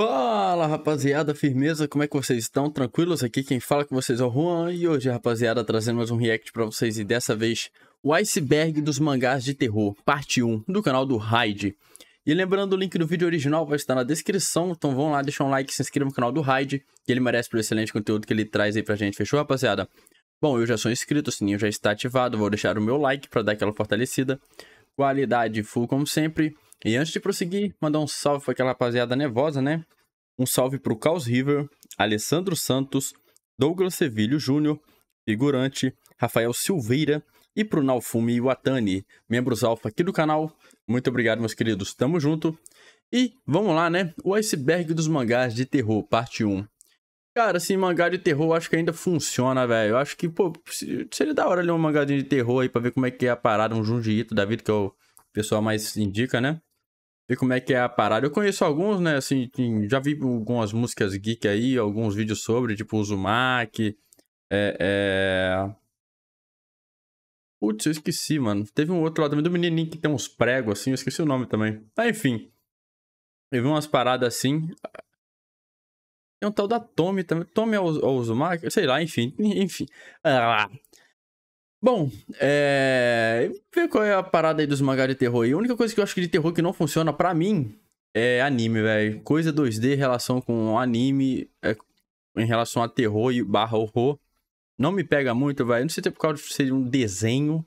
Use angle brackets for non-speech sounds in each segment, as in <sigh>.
Fala rapaziada, firmeza, como é que vocês estão? Tranquilos? Aqui quem fala com vocês é o Juan e hoje rapaziada trazendo mais um react pra vocês e dessa vez o iceberg dos mangás de terror, parte 1 do canal do Hyde. E lembrando, o link do vídeo original vai estar na descrição, então vão lá, deixar um like, se inscreva no canal do Hyde, que ele merece pelo excelente conteúdo que ele traz aí pra gente, fechou rapaziada? Bom, eu já sou inscrito, o sininho já está ativado, vou deixar o meu like pra dar aquela fortalecida. Qualidade full como sempre. E antes de prosseguir, mandar um salve para aquela rapaziada nervosa, né? Um salve para o Caos River, Alessandro Santos, Douglas Sevilho Júnior, Figurante, Rafael Silveira e para o Nalfume Iwatani, membros alfa aqui do canal. Muito obrigado, meus queridos. Tamo junto. E vamos lá, né? O iceberg dos mangás de terror, parte 1. Cara, assim, mangá de terror acho que ainda funciona, velho. Eu Acho que, pô, seria da hora ler um mangadinho de terror aí pra ver como é que é a parada, um Junji Ito da vida, que é o pessoal mais indica, né? ver como é que é a parada. Eu conheço alguns, né? Assim, já vi algumas músicas geek aí, alguns vídeos sobre, tipo o Zumak. É, é... Putz, eu esqueci, mano. Teve um outro lá também do menininho que tem uns pregos, assim, eu esqueci o nome também. Ah, enfim. Eu vi umas paradas assim. Tem um tal da Tommy também. Tommy é ou é Zumak? Sei lá, enfim. <laughs> Enfim. Ah, Bom, é. Ver qual é a parada aí dos mangá de terror aí. A única coisa que eu acho que de terror que não funciona para mim é anime, velho. Coisa 2D em relação com anime, é... em relação a terror e barra horror. Não me pega muito, velho. Não sei se é por causa de ser um desenho.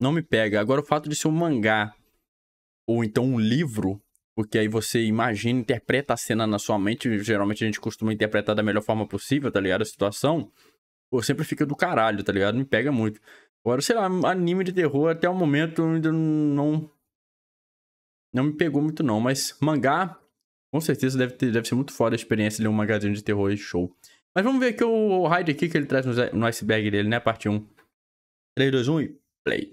Não me pega. Agora, o fato de ser um mangá ou então um livro, porque aí você imagina, interpreta a cena na sua mente. Geralmente a gente costuma interpretar da melhor forma possível, tá ligado? A situação pô, sempre fica do caralho, tá ligado? Me pega muito. Agora, sei lá, anime de terror até o momento ainda não. Não me pegou muito, não. Mas mangá, com certeza deve, ter, deve ser muito foda a experiência de ler um mangazinho de terror e show. Mas vamos ver aqui o, o raid aqui que ele traz no, no iceberg dele, né? Parte 1. 3, 2, 1 e play.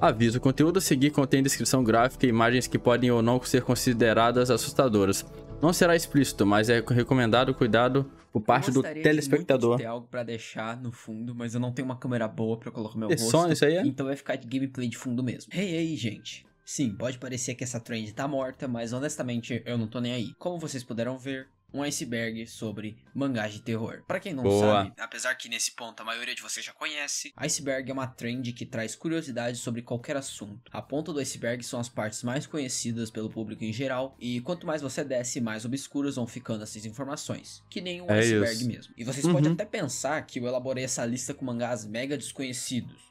Aviso: o conteúdo a seguir contém descrição gráfica e imagens que podem ou não ser consideradas assustadoras. Não será explícito, mas é recomendado cuidado por tipo, parte do telespectador. Eu ter algo para deixar no fundo, mas eu não tenho uma câmera boa para colocar meu é rosto. Só isso aí? É? Então vai ficar de gameplay de fundo mesmo. Ei, aí ei, gente. Sim, pode parecer que essa trend tá morta, mas honestamente eu não tô nem aí. Como vocês puderam ver, um iceberg sobre mangás de terror. Para quem não Boa. sabe, apesar que nesse ponto a maioria de vocês já conhece, iceberg é uma trend que traz curiosidade sobre qualquer assunto. A ponta do iceberg são as partes mais conhecidas pelo público em geral, e quanto mais você desce, mais obscuras vão ficando essas informações, que nem um é iceberg isso. mesmo. E vocês uhum. podem até pensar que eu elaborei essa lista com mangás mega desconhecidos,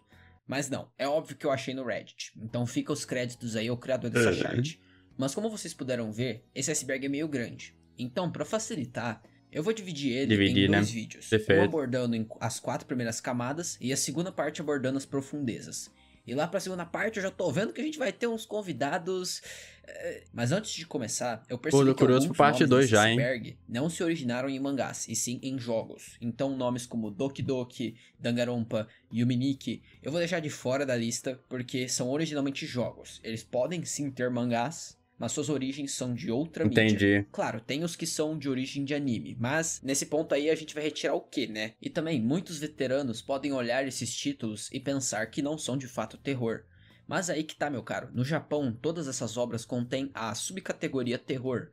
mas não, é óbvio que eu achei no Reddit. Então fica os créditos aí ao criador dessa uhum. chart. Mas como vocês puderam ver, esse iceberg é meio grande. Então, para facilitar, eu vou dividir ele dividir, em né? dois né? vídeos. Perfeito. Um abordando as quatro primeiras camadas e a segunda parte abordando as profundezas. E lá pra segunda parte eu já tô vendo que a gente vai ter uns convidados. Eh, mas antes de começar, eu percebi Pô, que alguns parte nomes já, iceberg hein? não se originaram em mangás, e sim em jogos. Então nomes como Doki Doki, Dangarompa, Yuminiki, eu vou deixar de fora da lista porque são originalmente jogos. Eles podem sim ter mangás, mas suas origens são de outra mídia. Entendi. Claro, tem os que são de origem de anime, mas nesse ponto aí a gente vai retirar o que, né? E também, muitos veteranos podem olhar esses títulos e pensar que não são de fato terror. Mas aí que tá, meu caro. No Japão, todas essas obras contêm a subcategoria terror,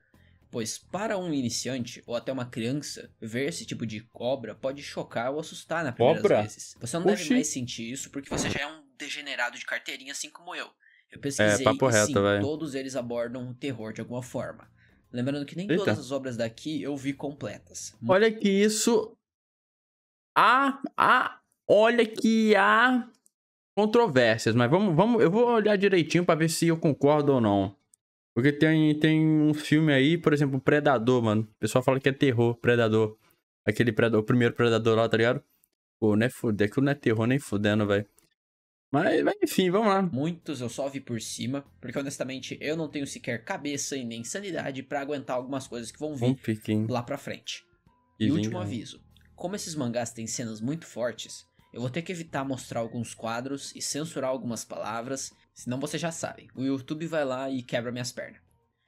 pois para um iniciante ou até uma criança, ver esse tipo de obra pode chocar ou assustar na né, primeira vez. Você não Oxi. deve mais sentir isso porque você já é um degenerado de carteirinha assim como eu. Eu pesquisei é, papo reto, sim, véio. todos eles abordam o terror de alguma forma. Lembrando que nem Eita. todas as obras daqui eu vi completas. Olha que isso. Ah, ah, olha que há controvérsias, mas vamos, vamos, eu vou olhar direitinho para ver se eu concordo ou não. Porque tem, tem um filme aí, por exemplo, Predador, mano. O pessoal fala que é terror, Predador. Aquele predador, o primeiro Predador lá, tá ligado? Pô, não é foda, aquilo é não é terror nem fudendo, velho. Mas, mas, enfim, vamos lá. Muitos eu só vi por cima, porque honestamente eu não tenho sequer cabeça e nem sanidade para aguentar algumas coisas que vão vir um lá pra frente. E, e último aviso: como esses mangás têm cenas muito fortes, eu vou ter que evitar mostrar alguns quadros e censurar algumas palavras, senão você já sabe. o YouTube vai lá e quebra minhas pernas.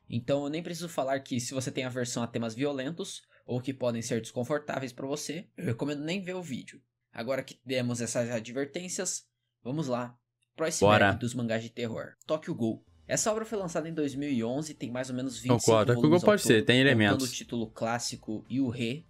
Então eu nem preciso falar que se você tem aversão a temas violentos ou que podem ser desconfortáveis para você, eu recomendo nem ver o vídeo. Agora que demos essas advertências, Vamos lá. Pro dos mangás de terror. Tokyo Ghoul. Essa obra foi lançada em 2011 e tem mais ou menos 25 Concordo. volumes Google pode todo, ser, tem elementos. o título clássico e o rei.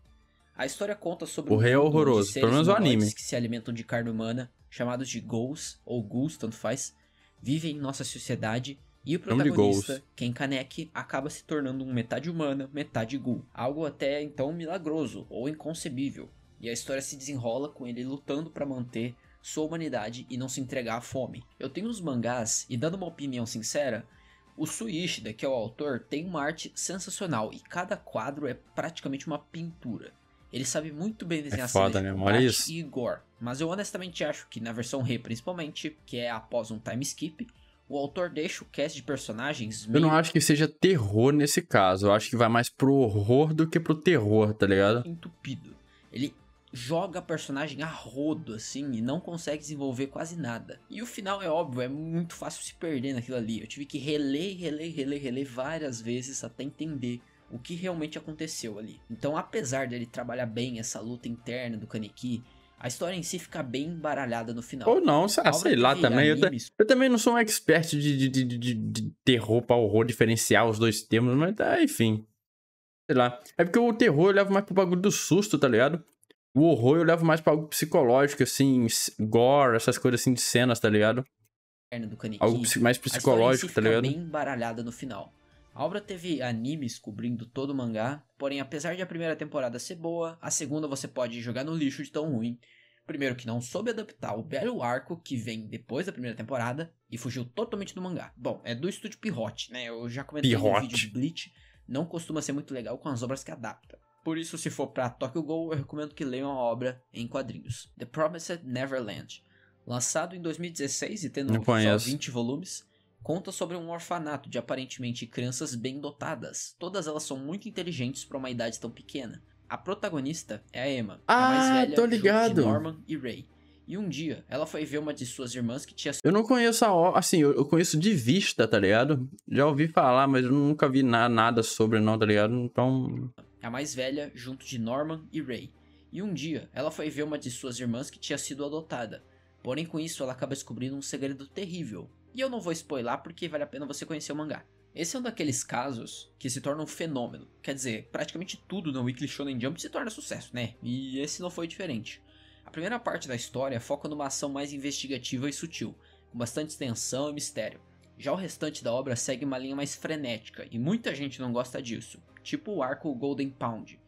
A história conta sobre o um rei é horroroso, pelo menos o anime. que se alimentam de carne humana, chamados de ghouls ou ghouls, tanto faz, vivem em nossa sociedade e o protagonista, Ken Kaneki, acaba se tornando um metade humana, metade ghoul, algo até então milagroso ou inconcebível. E a história se desenrola com ele lutando para manter sua humanidade e não se entregar à fome. Eu tenho os mangás, e dando uma opinião sincera, o Suishida, né, que é o autor, tem uma arte sensacional e cada quadro é praticamente uma pintura. Ele sabe muito bem é desenhar é foda, né? Olha isso. e gore, mas eu honestamente acho que na versão re principalmente, que é após um time skip, o autor deixa o cast de personagens. Meio... Eu não acho que seja terror nesse caso. Eu acho que vai mais pro horror do que pro terror, tá ligado? Entupido. Ele joga personagem a rodo, assim, e não consegue desenvolver quase nada. E o final é óbvio, é muito fácil se perder naquilo ali. Eu tive que reler, reler, reler, reler várias vezes até entender o que realmente aconteceu ali. Então, apesar dele trabalhar bem essa luta interna do Kaneki, a história em si fica bem embaralhada no final. Ou não, sei lá também. Eu, eu, também não sou um expert de, de, de, de terror para horror, diferenciar os dois termos, mas tá, enfim. Sei lá. É porque o terror leva mais pro bagulho do susto, tá ligado? O horror eu levo mais pra algo psicológico, assim, gore, essas coisas assim de cenas, tá ligado? Algo mais psicológico, tá ligado? bem baralhada no final. A obra teve animes cobrindo todo o mangá, porém apesar de a primeira temporada ser boa, a segunda você pode jogar no lixo de tão ruim. Primeiro que não soube adaptar o belo arco que vem depois da primeira temporada e fugiu totalmente do mangá. Bom, é do estúdio Pirrote, né? Eu já comentei Pirrote. no vídeo de Bleach, não costuma ser muito legal com as obras que adapta. Por isso, se for para Tokyo Ghoul, eu recomendo que leiam a obra em quadrinhos. The Promised Neverland. Lançado em 2016 e tendo só 20 volumes, conta sobre um orfanato de aparentemente crianças bem dotadas. Todas elas são muito inteligentes para uma idade tão pequena. A protagonista é a Emma, ah, a mais velha tô ligado. de Norman e Ray. E um dia, ela foi ver uma de suas irmãs que tinha. Eu não conheço a Assim, eu conheço de vista, tá ligado? Já ouvi falar, mas eu nunca vi na, nada sobre, não, tá ligado? Então a mais velha junto de Norman e Ray. E um dia, ela foi ver uma de suas irmãs que tinha sido adotada. Porém, com isso, ela acaba descobrindo um segredo terrível. E eu não vou spoiler porque vale a pena você conhecer o mangá. Esse é um daqueles casos que se torna um fenômeno. Quer dizer, praticamente tudo no Weekly Shonen Jump se torna sucesso, né? E esse não foi diferente. A primeira parte da história foca numa ação mais investigativa e sutil, com bastante tensão e mistério. Já o restante da obra segue uma linha mais frenética, e muita gente não gosta disso tipo o arco Golden Pound,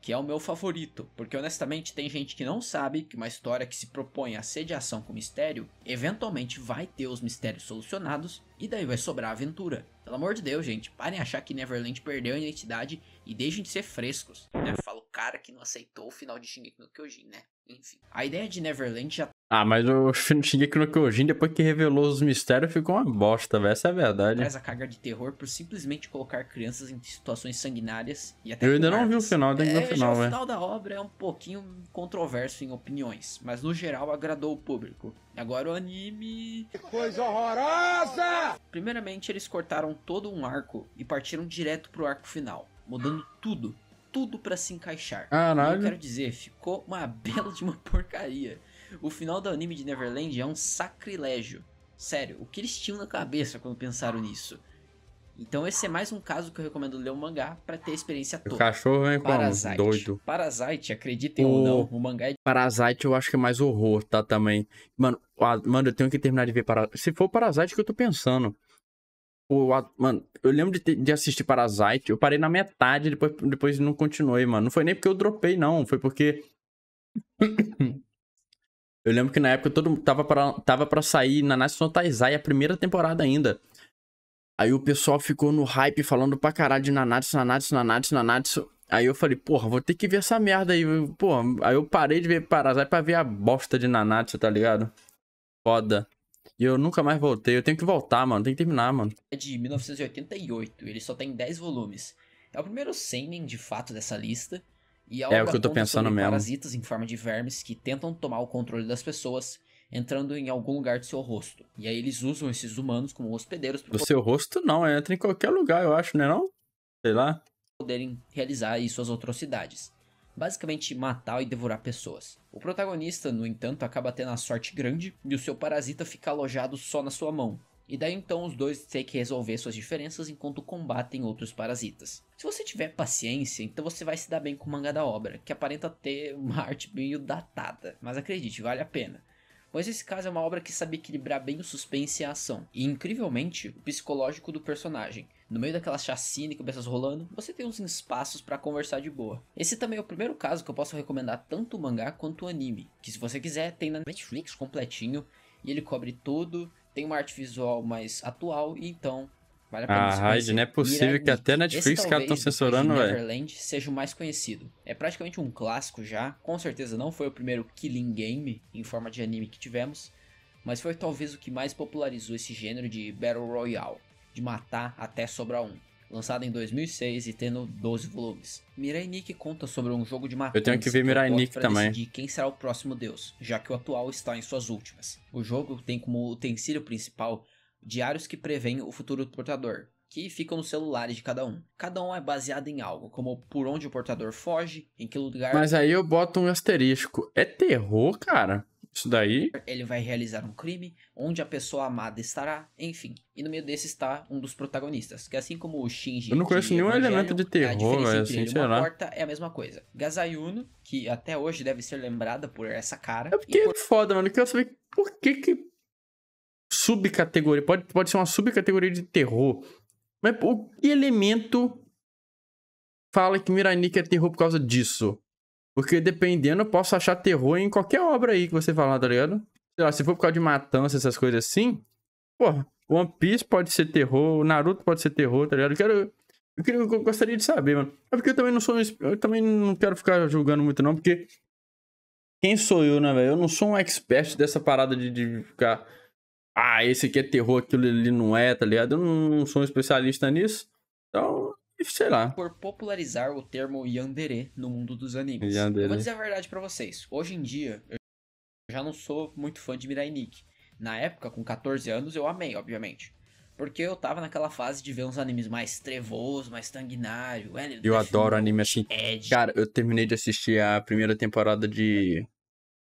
que é o meu favorito, porque honestamente tem gente que não sabe que uma história que se propõe a sediação com mistério, eventualmente vai ter os mistérios solucionados e daí vai sobrar aventura. Pelo amor de Deus, gente, parem achar que Neverland perdeu a identidade e deixem de ser frescos, né? Falou cara que não aceitou o final de Shingeki no Kyojin, né? Enfim. A ideia de Neverland já. Ah, mas o Shingeki no Kyojin, depois que revelou os mistérios, ficou uma bosta, velho. Essa é a verdade. Traz a carga de terror por simplesmente colocar crianças em situações sanguinárias e até. Eu ainda não vi o final, tem que ver o é, final, velho. O final da obra é um pouquinho controverso em opiniões, mas no geral agradou o público. Agora o anime. Que coisa horrorosa! Primeiramente, eles cortaram todo um arco e partiram direto pro arco final, mudando tudo tudo para se encaixar. Caralho. Eu quero dizer, ficou uma <laughs> bela de uma porcaria. O final do anime de Neverland é um sacrilégio. Sério, o que eles tinham na cabeça quando pensaram nisso? Então esse é mais um caso que eu recomendo ler o um mangá para ter a experiência toda. O cachorro vem com Parasite. doido. Parasite, acreditem o... ou não, o mangá é... Parasite eu acho que é mais horror, tá, também. Mano, a... mano eu tenho que terminar de ver Parasite. Se for Parasite que eu tô pensando o mano, eu lembro de, ter, de, assistir Parasite, eu parei na metade, depois, depois não continuei, mano. Não foi nem porque eu dropei, não, foi porque. <coughs> eu lembro que na época todo tava pra, tava pra sair na National Taizai a primeira temporada ainda. Aí o pessoal ficou no hype falando pra caralho de Nanatsu, Nanatsu, Nanatsu, Nanatsu. Aí eu falei, porra, vou ter que ver essa merda aí. Porra, aí eu parei de ver Parasite pra ver a bosta de Nanatsu, tá ligado? Foda. E eu nunca mais voltei. Eu tenho que voltar, mano. Tem que terminar, mano. É de 1988. Ele só tem 10 volumes. É o primeiro seinen, de fato, dessa lista. E é o que eu tô pensando mesmo. parasitas em forma de vermes que tentam tomar o controle das pessoas, entrando em algum lugar do seu rosto. E aí eles usam esses humanos como hospedeiros. Pro... Do seu rosto, não. Entra em qualquer lugar, eu acho, né não? Sei lá. Poderem realizar aí suas atrocidades basicamente matar e devorar pessoas. O protagonista, no entanto, acaba tendo a sorte grande de o seu parasita ficar alojado só na sua mão. E daí então os dois têm que resolver suas diferenças enquanto combatem outros parasitas. Se você tiver paciência, então você vai se dar bem com o mangá da obra, que aparenta ter uma <laughs> arte meio datada, mas acredite, vale a pena Pois esse caso é uma obra que sabe equilibrar bem o suspense e a ação, e incrivelmente o psicológico do personagem, no meio daquela chacina e cabeças rolando, você tem uns espaços para conversar de boa. Esse também é o primeiro caso que eu posso recomendar tanto o mangá quanto o anime, que se você quiser tem na Netflix completinho e ele cobre tudo, tem uma arte visual mais atual e então Vale a pena ah, Raid, não é possível que até Netflix os caras estão censurando, velho. Neverland seja o mais conhecido. É praticamente um clássico já. Com certeza não foi o primeiro Killing Game em forma de anime que tivemos. Mas foi talvez o que mais popularizou esse gênero de Battle Royale de matar até sobrar um. Lançado em 2006 e tendo 12 volumes. Mirai Nikki conta sobre um jogo de matança. Eu tenho que ver Mirai Nikki também. decidir quem será o próximo deus, já que o atual está em suas últimas. O jogo tem como utensílio principal diários que preveem o futuro do portador, que ficam nos celulares de cada um. Cada um é baseado em algo, como por onde o portador foge, em que lugar. Mas aí eu boto um asterisco. É terror, cara? Isso daí. Ele vai realizar um crime onde a pessoa amada estará, enfim. E no meio desse está um dos protagonistas, que assim como o Shinji. Eu não conheço nenhum elemento de terror, mas assim, sei lá. porta é a mesma coisa. Gazayuno, que até hoje deve ser lembrada por essa cara. É porque é por... é foda, mano. Eu quero saber por que que subcategoria, pode, pode ser uma subcategoria de terror. Mas o que elemento fala que Miranik é terror por causa disso? Porque dependendo, eu posso achar terror em qualquer obra aí que você falar, tá ligado? Sei lá, se for por causa de matança, essas coisas assim, porra, One Piece pode ser terror, Naruto pode ser terror, tá ligado? Eu quero. Eu, queria, eu gostaria de saber, mano. É porque eu também não sou. Eu também não quero ficar julgando muito, não, porque. Quem sou eu, né, velho? Eu não sou um expert dessa parada de, de ficar. Ah, esse aqui é terror, aquilo ali não é, tá ligado? Eu não, não sou um especialista nisso. Então, sei lá. Por popularizar o termo yandere no mundo dos animes. Yandere. Eu vou dizer a verdade para vocês. Hoje em dia, eu já não sou muito fã de Mirai Nikki. Na época, com 14 anos, eu amei, obviamente. Porque eu tava naquela fase de ver uns animes mais trevoso, mais sanguinário. Eu adoro anime assim. Edge. Cara, eu terminei de assistir a primeira temporada de,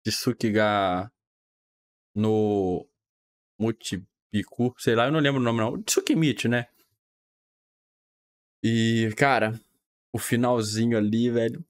de Tsukiga no Mutibiku. Sei lá, eu não lembro o nome não. Tsukimichi, né? E, cara, o finalzinho ali, velho.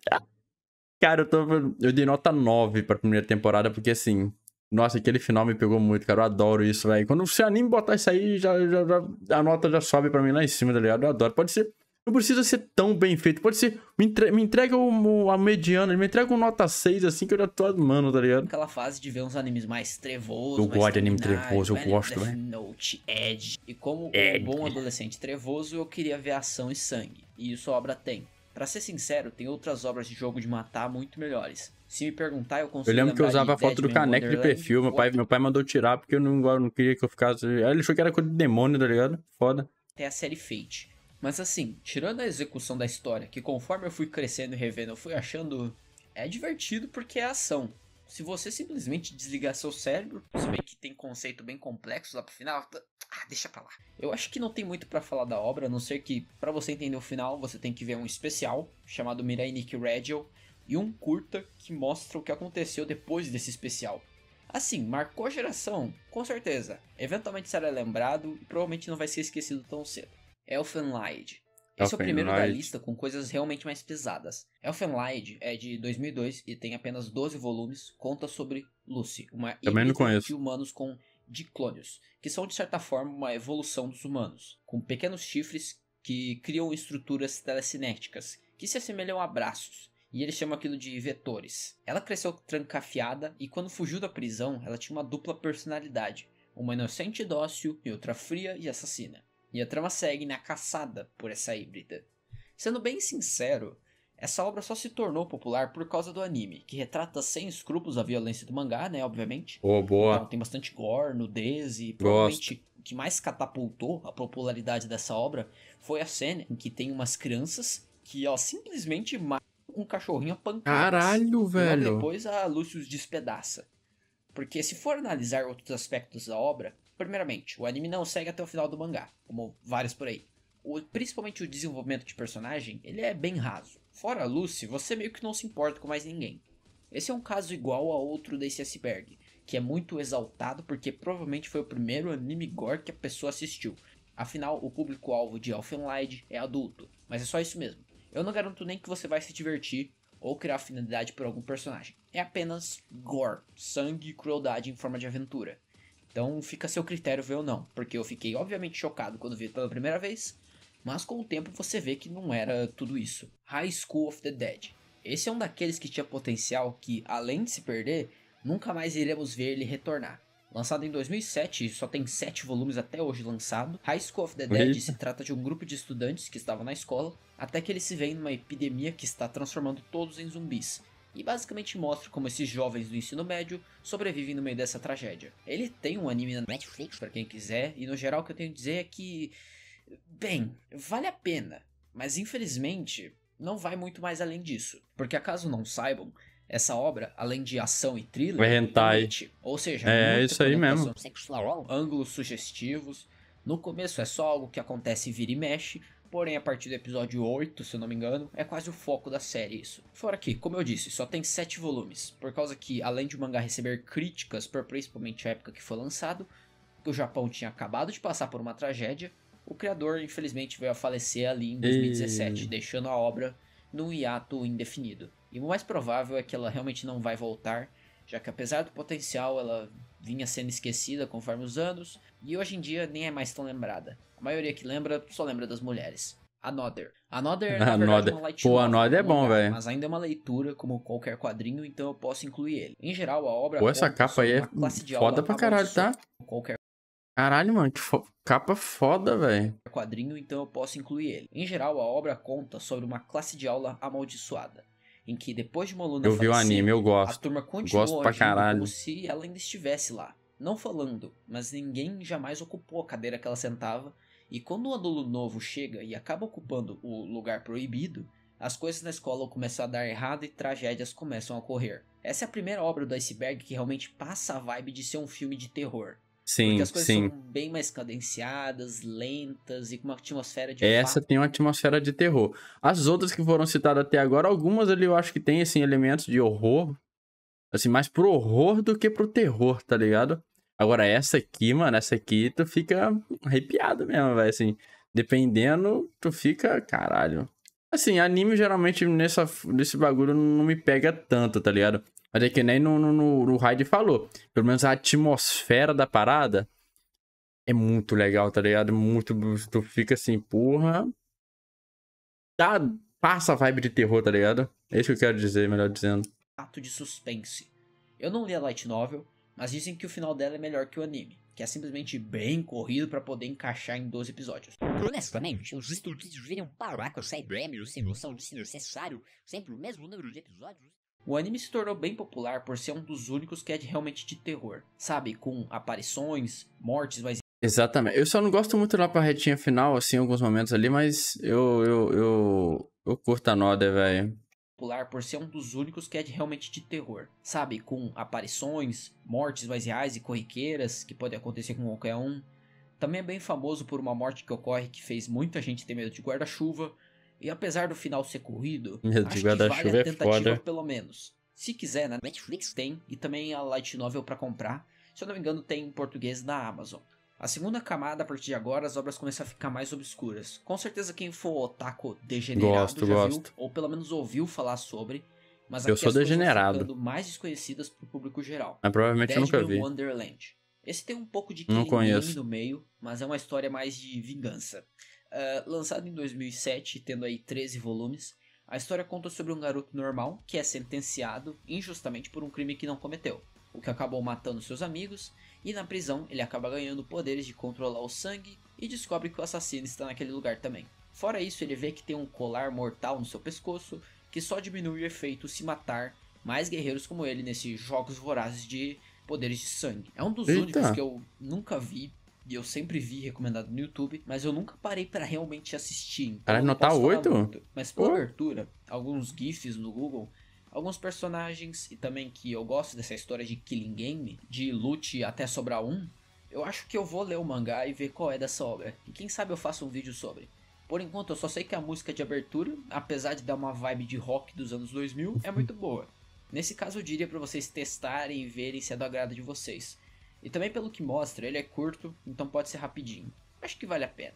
Cara, eu, tô, eu dei nota 9 pra primeira temporada, porque assim. Nossa, aquele final me pegou muito, cara. Eu adoro isso, velho. Quando você anime botar isso aí, já, já, já, a nota já sobe pra mim lá em cima, tá ligado? Eu adoro. Pode ser não precisa ser tão bem feito. Pode ser. Me, entre... me entrega o... a mediana, me entrega um nota 6, assim, que eu já tô mano tá ligado? Aquela fase de ver uns animes mais trevosos. Eu gosto de anime trevoso, eu gosto, Death Note, Edge. E como Edge. um bom adolescente trevoso, eu queria ver ação e sangue. E isso a obra tem. Pra ser sincero, tem outras obras de jogo de matar muito melhores. Se me perguntar, eu consigo. Eu lembro que eu usava a foto do caneco de perfil. Meu pai, meu pai mandou tirar porque eu não, eu não queria que eu ficasse. ele achou que era coisa de demônio, tá ligado? Foda. Até a série Fate. Mas assim, tirando a execução da história, que conforme eu fui crescendo e revendo, eu fui achando. É divertido porque é ação. Se você simplesmente desligar seu cérebro, se bem que tem conceito bem complexo lá pro final, ah, deixa pra lá. Eu acho que não tem muito para falar da obra, a não ser que para você entender o final, você tem que ver um especial chamado Mirai Nick Radio e um curta que mostra o que aconteceu depois desse especial. Assim, marcou a geração, com certeza. Eventualmente será lembrado e provavelmente não vai ser esquecido tão cedo. Elfenlied. Esse é o primeiro da lista com coisas realmente mais pesadas. Elfenlied é de 2002 e tem apenas 12 volumes, conta sobre Lucy, uma Também de humanos com diclônios, que são de certa forma uma evolução dos humanos, com pequenos chifres que criam estruturas telecinéticas, que se assemelham a braços, e eles chamam aquilo de vetores. Ela cresceu trancafiada e quando fugiu da prisão, ela tinha uma dupla personalidade, uma inocente e dócil e outra fria e assassina e a trama segue na caçada por essa híbrida. Sendo bem sincero, essa obra só se tornou popular por causa do anime, que retrata sem escrúpulos a violência do mangá, né, obviamente. Oh, boa. Então, tem bastante gore, nudez e provavelmente o que mais catapultou a popularidade dessa obra foi a cena em que tem umas crianças que ó simplesmente matam um cachorrinho a pancadas. Caralho, velho. E depois a Lucius despedaça. Porque se for analisar outros aspectos da obra, Primeiramente, o anime não segue até o final do mangá, como vários por aí. O, principalmente o desenvolvimento de personagem, ele é bem raso. Fora Lucy, você meio que não se importa com mais ninguém. Esse é um caso igual a outro desse iceberg, que é muito exaltado porque provavelmente foi o primeiro anime gore que a pessoa assistiu. Afinal, o público-alvo de Elfenlight é adulto, mas é só isso mesmo. Eu não garanto nem que você vai se divertir ou criar afinidade por algum personagem. É apenas gore, sangue e crueldade em forma de aventura. Então fica a seu critério ver ou não. Porque eu fiquei obviamente chocado quando vi pela primeira vez, mas com o tempo você vê que não era tudo isso. High School of the Dead. Esse é um daqueles que tinha potencial que, além de se perder, nunca mais iremos ver ele retornar. Lançado em 2007, e só tem sete volumes até hoje lançado. High School of the Dead Eita. se trata de um grupo de estudantes que estavam na escola, até que eles se veem numa epidemia que está transformando todos em zumbis e basicamente mostra como esses jovens do ensino médio sobrevivem no meio dessa tragédia. Ele tem um anime na Netflix para quem quiser e no geral o que eu tenho a dizer é que bem, vale a pena, mas infelizmente não vai muito mais além disso, porque acaso não saibam, essa obra, além de ação e thriller, é ou seja, é isso aí mesmo. Sexual, ângulos sugestivos. No começo é só algo que acontece vira e mexe, porém a partir do episódio 8, se eu não me engano, é quase o foco da série isso. Fora que, como eu disse, só tem 7 volumes, por causa que além de o mangá receber críticas por principalmente a época que foi lançado, que o Japão tinha acabado de passar por uma tragédia, o criador infelizmente veio a falecer ali em 2017, e... deixando a obra num hiato indefinido. E o mais provável é que ela realmente não vai voltar, já que apesar do potencial, ela vinha sendo esquecida conforme os anos e hoje em dia nem é mais tão lembrada. A maioria que lembra só lembra das mulheres. Another. Another, <laughs> na verdade, Another. É uma light Pô, novel, Another é bom, velho. Mas ainda é uma leitura, como qualquer quadrinho, então eu posso incluir ele. Em geral, a obra... Pô, essa capa aí é foda pra caralho, tá? Qualquer... Caralho, mano, que fo... capa foda, velho. Quadrinho, então eu posso incluir ele. Em geral, a obra conta sobre uma classe de aula amaldiçoada em que depois de Moluna Eu falecer, vi o anime, eu gosto. A turma continua gosto pra caralho. como se ela ainda estivesse lá. Não falando, mas ninguém jamais ocupou a cadeira que ela sentava. E quando um aluno novo chega e acaba ocupando o lugar proibido, as coisas na escola começam a dar errado e tragédias começam a ocorrer. Essa é a primeira obra do Iceberg que realmente passa a vibe de ser um filme de terror. Sim, Porque as coisas sim. são bem mais cadenciadas, lentas e com uma atmosfera de. Essa fato. tem uma atmosfera de terror. As outras que foram citadas até agora, algumas ali eu acho que tem, assim, elementos de horror. Assim, mais pro horror do que pro terror, tá ligado? Agora, essa aqui, mano, essa aqui tu fica arrepiado mesmo, velho. Assim, dependendo, tu fica. Caralho. Assim, anime geralmente nessa, nesse bagulho não me pega tanto, tá ligado? Mas é que nem no, no, no Hyde falou. Pelo menos a atmosfera da parada é muito legal, tá ligado? Muito. Tu fica assim, porra. Tá, passa a vibe de terror, tá ligado? É isso que eu quero dizer, melhor dizendo. Ato de suspense. Eu não li a Light Novel, mas dizem que o final dela é melhor que o anime, que é simplesmente bem corrido para poder encaixar em 12 episódios. Honestamente, os estudos viram parar com o Cybermen sem noção de se necessário, sempre o mesmo número de episódios. O anime se tornou bem popular por ser um dos únicos que é realmente de terror, sabe? Com aparições, mortes, mas. Exatamente. Eu só não gosto muito lá parretinha final, assim, em alguns momentos ali, mas eu. Eu, eu, eu curto a Noda, velho. Popular por ser um dos únicos que é realmente de terror, sabe? Com aparições, mortes mais reais e corriqueiras, que podem acontecer com qualquer um. Também é bem famoso por uma morte que ocorre que fez muita gente ter medo de guarda-chuva, e apesar do final ser corrido, <laughs> Meu acho que vale a é tentativa é pelo menos. Se quiser, na né? Netflix tem, e também a Light Novel para comprar. Se eu não me engano, tem em português na Amazon. A segunda camada, a partir de agora, as obras começam a ficar mais obscuras. Com certeza quem for otaku degenerado gosto, já gosto. viu, ou pelo menos ouviu falar sobre, mas eu sou degenerado. mais desconhecidas pro público geral. Mas provavelmente Dead eu nunca Man vi. Wonderland. Esse tem um pouco de crime no meio, mas é uma história mais de vingança. Eh, lançado em 2007, tendo aí 13 volumes, a história conta sobre um garoto normal que é sentenciado injustamente por um crime que não cometeu, o que acabou matando seus amigos, e na prisão ele acaba ganhando poderes de controlar o sangue e descobre que o assassino está naquele lugar também. Fora isso, ele vê que tem um colar mortal no seu pescoço que só diminui o efeito se matar mais guerreiros como ele nesses jogos vorazes de poderes de sangue. É um dos Eita. únicos que eu nunca vi e eu sempre vi recomendado no YouTube, mas eu nunca parei para realmente assistir. Então Caralho, não 8? mas por oh. abertura, alguns GIFs no Google, alguns personagens, e também que eu gosto dessa história de Killing Game, de loot até sobrar um, eu acho que eu vou ler o mangá e ver qual é dessa obra. E quem sabe eu faço um vídeo sobre. Por enquanto, eu só sei que a música de abertura, apesar de dar uma vibe de rock dos anos 2000, é muito boa. Nesse caso, eu diria para vocês testarem e verem se é do agrado de vocês. E também pelo que mostra, ele é curto, então pode ser rapidinho. Acho que vale a pena.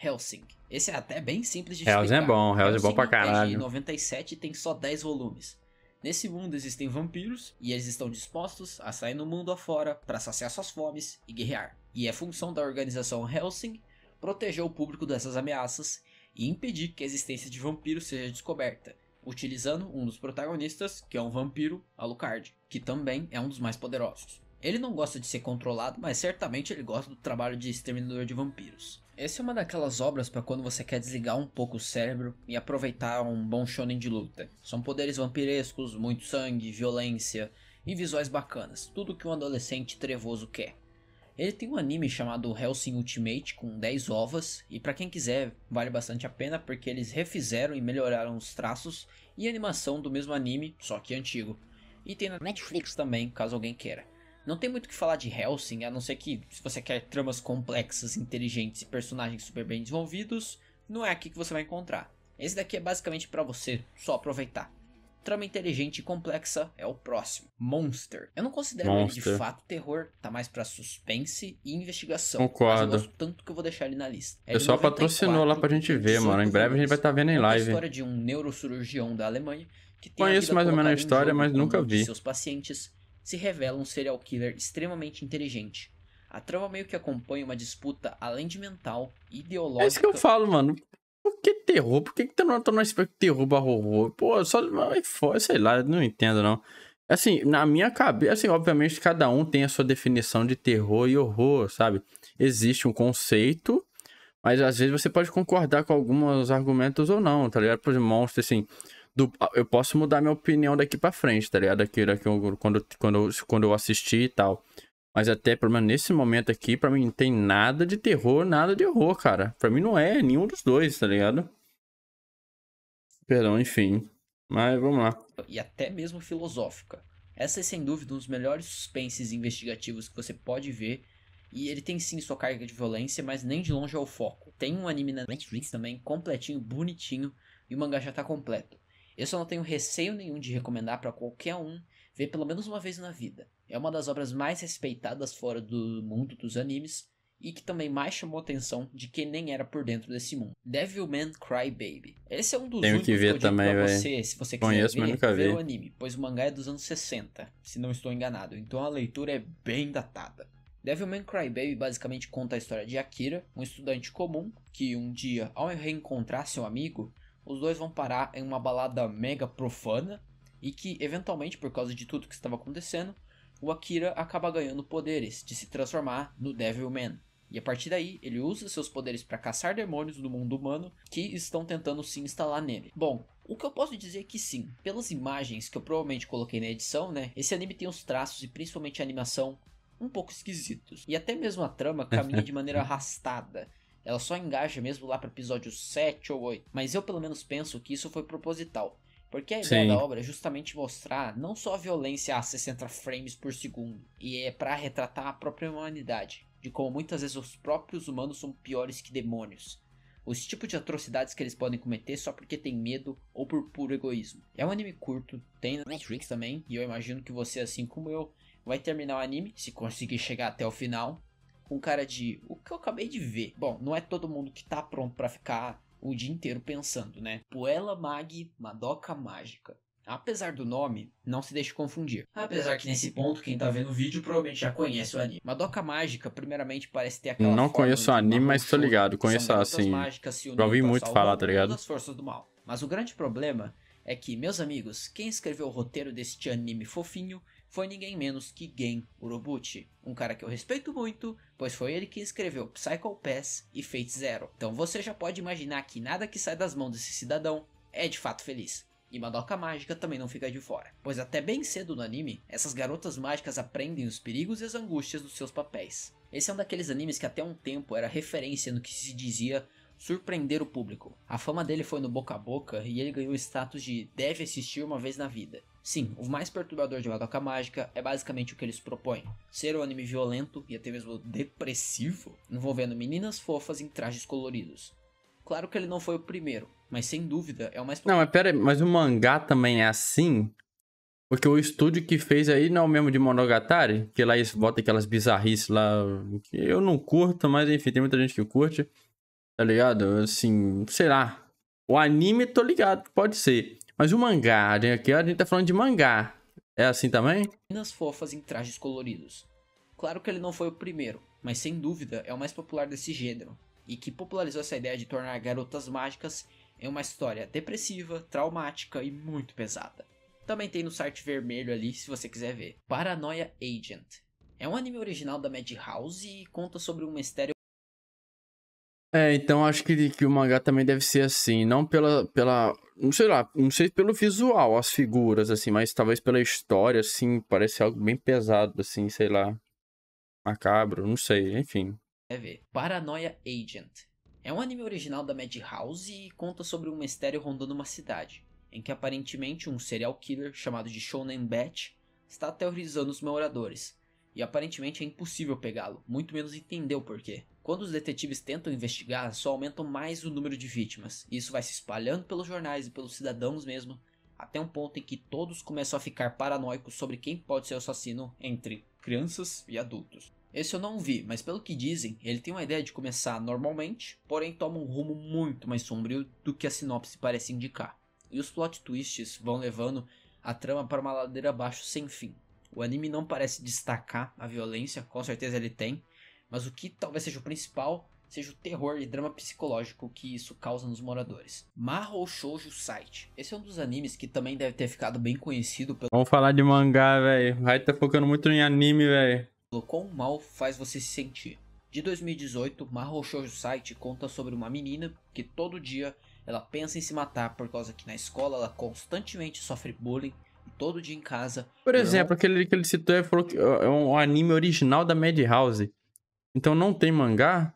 Helsing. Esse é até bem simples de Helsing é explicar. é bom, Helsing, Helsing é bom pra caralho. 97 tem só 10 volumes. Nesse mundo existem vampiros e eles estão dispostos a sair no mundo afora para saciar suas fomes e guerrear. E é função da organização Helsing proteger o público dessas ameaças e impedir que a existência de vampiros seja descoberta, utilizando um dos protagonistas, que é um vampiro, Alucard, que também é um dos mais poderosos. Ele não gosta de ser controlado, mas certamente ele gosta do trabalho de exterminador de vampiros. Essa é uma daquelas obras para quando você quer desligar um pouco o cérebro e aproveitar um bom shonen de luta. São poderes vampirescos, muito sangue, violência e visuais bacanas, tudo que um adolescente trevoso quer. Ele tem um anime chamado Hellsing Ultimate com 10 ovas e para quem quiser vale bastante a pena porque eles refizeram e melhoraram os traços e animação do mesmo anime, só que antigo. E tem na Netflix também, caso alguém queira. Não tem muito o que falar de Helsing, a não ser que se você quer tramas complexas, inteligentes e personagens super bem desenvolvidos, não é aqui que você vai encontrar. Esse daqui é basicamente para você só aproveitar. Trama inteligente e complexa é o próximo. Monster. Eu não considero Monster. ele de fato terror, tá mais para suspense e investigação. Concordo. Mas eu gosto tanto que eu vou deixar ele na lista. É só pessoal patrocinou lá pra gente ver, mano. Em breve a gente vai estar tá vendo em live. É a história de um neurocirurgião da Alemanha que tem Conheço mais ou menos a história, mas nunca vi. Seus pacientes se revela um serial killer extremamente inteligente. A trama meio que acompanha uma disputa além de mental, ideológica. É isso que eu falo, mano. Por que terror? Por que, que não tá no aspecto terror barro? Pô, só. Sei lá, não entendo não. Assim, na minha cabeça, assim, obviamente cada um tem a sua definição de terror e horror, sabe? Existe um conceito, mas às vezes você pode concordar com alguns argumentos ou não, tá ligado? Por exemplo, monstro, assim do, eu posso mudar minha opinião daqui para frente, tá ligado? Daqui, daqui quando, quando, quando eu assisti e tal. Mas até, pelo menos nesse momento aqui, para mim não tem nada de terror, nada de horror, cara. Para mim não é nenhum dos dois, tá ligado? Perdão, enfim. Mas vamos lá. E até mesmo filosófica. Essa é sem dúvida um dos melhores suspenses investigativos que você pode ver. E ele tem sim sua carga de violência, mas nem de longe é o foco. Tem um anime na Netflix também, completinho, bonitinho, e o mangá já tá completo. Eu só não tenho receio nenhum de recomendar para qualquer um ver pelo menos uma vez na vida. É uma das obras mais respeitadas fora do mundo dos animes e que também mais chamou atenção de quem nem era por dentro desse mundo. Devilman Crybaby. Esse é um dos Tenho que ver também, pra você, se você Conheço, quiser ver, nunca ver vi. o anime, pois o mangá é dos anos 60, se não estou enganado, então a leitura é bem datada. Devilman Crybaby basicamente conta a história de Akira, um estudante comum que um dia, ao reencontrar seu amigo, os dois vão parar em uma balada mega profana e que, eventualmente, por causa de tudo que estava acontecendo, o Akira acaba ganhando poderes de se transformar no Devilman. E a partir daí, ele usa seus poderes para caçar demônios do mundo humano que estão tentando se instalar nele. Bom, o que eu posso dizer é que sim, pelas imagens que eu provavelmente coloquei na edição, né? Esse anime tem uns traços e principalmente a animação um pouco esquisitos. E até mesmo a trama caminha de maneira <laughs> arrastada. Ela só engaja mesmo lá para episódio 7 ou 8. Mas eu pelo menos penso que isso foi proposital. Porque a ideia Sim. da obra é justamente mostrar não só a violência a 60 frames por segundo, e é para retratar a própria humanidade, de como muitas vezes os próprios humanos são piores que demônios. Os tipos de atrocidades que eles podem cometer só porque tem medo ou por puro egoísmo. É um anime curto, tem na Netflix também, e eu imagino que você, assim como eu, vai terminar o anime, se conseguir chegar até o final, com cara de o que eu acabei de ver. Bom, não é todo mundo que tá pronto para ficar o dia inteiro pensando, né? Puella Mag, Madoka Mágica. Apesar do nome, não se deixe confundir. Apesar que nesse ponto, quem tá vendo o vídeo provavelmente já conhece o anime. Madoka Mágica, primeiramente, parece ter aquela. Não conheço o anime, mas tô ligado. Conheço assim. Já ouvi muito falar, tá ligado? As forças do mal. Mas o grande problema é que, meus amigos, quem escreveu o roteiro deste anime fofinho foi ninguém menos que Gen Urobuchi, um cara que eu respeito muito, pois foi ele que escreveu Psycho Pass e Fate Zero. Então você já pode imaginar que nada que sai das mãos desse cidadão é de fato feliz. E Madoka Mágica também não fica de fora, pois até bem cedo no anime, essas garotas mágicas aprendem os perigos e as angústias dos seus papéis. Esse é um daqueles animes que até um tempo era referência no que se dizia surpreender o público. A fama dele foi no boca a boca e ele ganhou o status de deve assistir uma vez na vida. Sim, o mais perturbador de Madoka Mágica é basicamente o que eles propõem: ser um anime violento e até mesmo depressivo, envolvendo meninas fofas em trajes coloridos. Claro que ele não foi o primeiro, mas sem dúvida é o mais. Não, mas pera, mas o mangá também é assim? Porque o estúdio que fez aí não é o mesmo de Monogatari, que lá eles botam aquelas bizarrices lá. eu não curto, mas enfim, tem muita gente que curte. Tá ligado? Assim, sei lá. O anime, tô ligado, pode ser. Mas o mangá, aqui a gente tá falando de mangá. É assim também? Meninas fofas em trajes coloridos. Claro que ele não foi o primeiro, mas sem dúvida é o mais popular desse gênero, e que popularizou essa ideia de tornar garotas mágicas em uma história depressiva, traumática e muito pesada. Também tem no site vermelho ali se você quiser ver. Paranoia Agent. É um anime original da Madhouse e conta sobre um mistério é, então acho que, que o mangá também deve ser assim, não pela, pela, não sei lá, não sei pelo visual, as figuras, assim, mas talvez pela história, assim, parece algo bem pesado, assim, sei lá, macabro, não sei, enfim. É ver, Paranoia Agent. É um anime original da Madhouse e conta sobre um mistério rondando uma cidade, em que aparentemente um serial killer chamado de Shonen Bat está aterrorizando os moradores, e aparentemente é impossível pegá-lo, muito menos entender o porquê. Quando os detetives tentam investigar, só aumentam mais o número de vítimas, isso vai se espalhando pelos jornais e pelos cidadãos mesmo, até um ponto em que todos começam a ficar paranoicos sobre quem pode ser o assassino entre crianças e adultos. Esse eu não vi, mas pelo que dizem, ele tem uma ideia de começar normalmente, porém toma um rumo muito mais sombrio do que a sinopse parece indicar. E os plot twists vão levando a trama para uma ladeira abaixo sem fim. O anime não parece destacar a violência, com certeza ele tem, mas o que talvez seja o principal seja o terror e drama psicológico que isso causa nos moradores. Mahou Shoujo Site. Esse é um dos animes que também deve ter ficado bem conhecido pelo... Vamos falar de mangá, velho. Vai tá focando muito em anime, velho. Quão mal faz você se sentir. De 2018, Mahou Shoujo Site conta sobre uma menina que todo dia ela pensa em se matar por causa que na escola ela constantemente sofre bullying e todo dia em casa... Por exemplo, não... aquele que ele citou é, é um anime original da Madhouse. Então não tem mangá?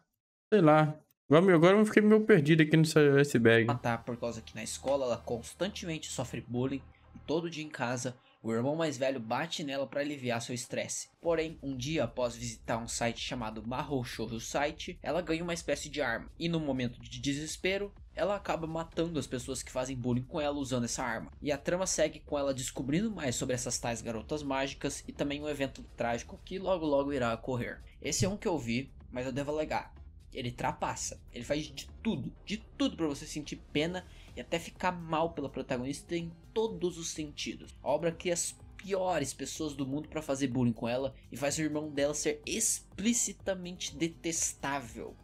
Sei lá. Agora, eu fiquei meio perdido aqui nesse iceberg. Ah, tá, por causa que na escola ela constantemente sofre bullying, todo dia em casa o irmão mais velho bate nela para aliviar seu estresse. Porém, um dia após visitar um site chamado Mahoushoujo Site, ela ganha uma espécie de arma e no momento de desespero, ela acaba matando as pessoas que fazem bullying com ela usando essa arma. E a trama segue com ela descobrindo mais sobre essas tais garotas mágicas e também um evento trágico que logo logo irá ocorrer. Esse é um que eu vi, mas eu devo alegar, ele trapaça, ele faz de tudo, de tudo para você sentir pena e até ficar mal pela protagonista em todos os sentidos. A obra que as piores pessoas do mundo para fazer bullying com ela e faz o irmão dela ser explicitamente detestável.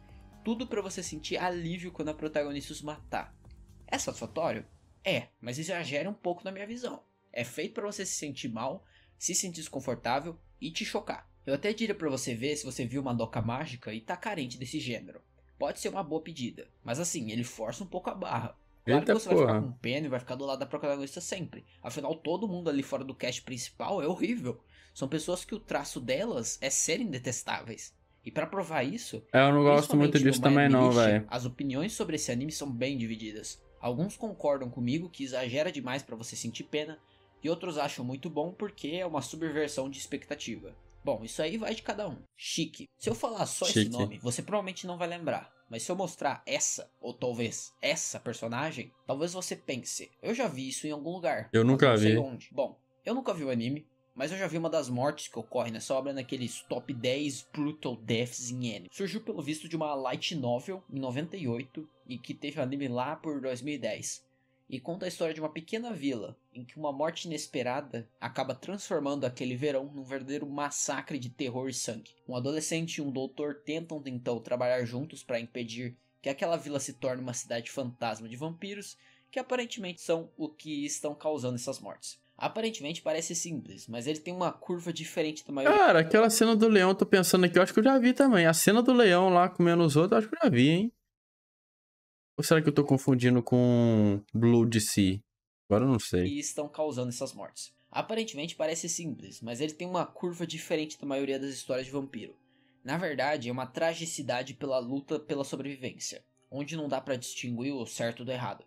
Tudo para você sentir alívio quando a protagonista os matar. É satisfatório? É, mas exagera um pouco na minha visão. É feito para você se sentir mal, se sentir desconfortável e te chocar. Eu até diria para você ver se você viu uma doca mágica e tá carente desse gênero. Pode ser uma boa pedida, mas assim, ele força um pouco a barra. Claro Eita que você porra. vai ficar com pena e vai ficar do lado da protagonista sempre. Afinal, todo mundo ali fora do cast principal é horrível. São pessoas que o traço delas é serem detestáveis. E para provar isso. É, eu não gosto muito disso também, Nietzsche, não, velho. As opiniões sobre esse anime são bem divididas. Alguns concordam comigo que exagera demais para você sentir pena, e outros acham muito bom porque é uma subversão de expectativa. Bom, isso aí vai de cada um. Chique. Se eu falar só Chique. esse nome, você provavelmente não vai lembrar. Mas se eu mostrar essa, ou talvez essa personagem, talvez você pense, eu já vi isso em algum lugar. Eu nunca vi. Onde. Bom, eu nunca vi o anime, mas eu já vi uma das mortes que ocorre nessa obra naqueles top 10 brutal deaths em anime. Surgiu pelo visto de uma light novel em 98 e que teve anime lá por 2010 e conta a história de uma pequena vila em que uma morte inesperada acaba transformando aquele verão num verdadeiro massacre de terror e sangue. Um adolescente e um doutor tentam então trabalhar juntos para impedir que aquela vila se torne uma cidade fantasma de vampiros que aparentemente são o que estão causando essas mortes. Aparentemente parece simples, mas ele tem uma curva diferente da maioria. Cara, aquela cena do leão, tô pensando aqui, eu acho que eu já vi também. A cena do leão lá comendo os outros, eu acho que eu já vi, hein? Ou será que eu tô confundindo com Blood Sea? Agora eu não sei. E estão causando essas mortes. Aparentemente parece simples, mas ele tem uma curva diferente da maioria das histórias de vampiro. Na verdade, é uma tragicidade pela luta pela sobrevivência, onde não dá para distinguir o certo do errado.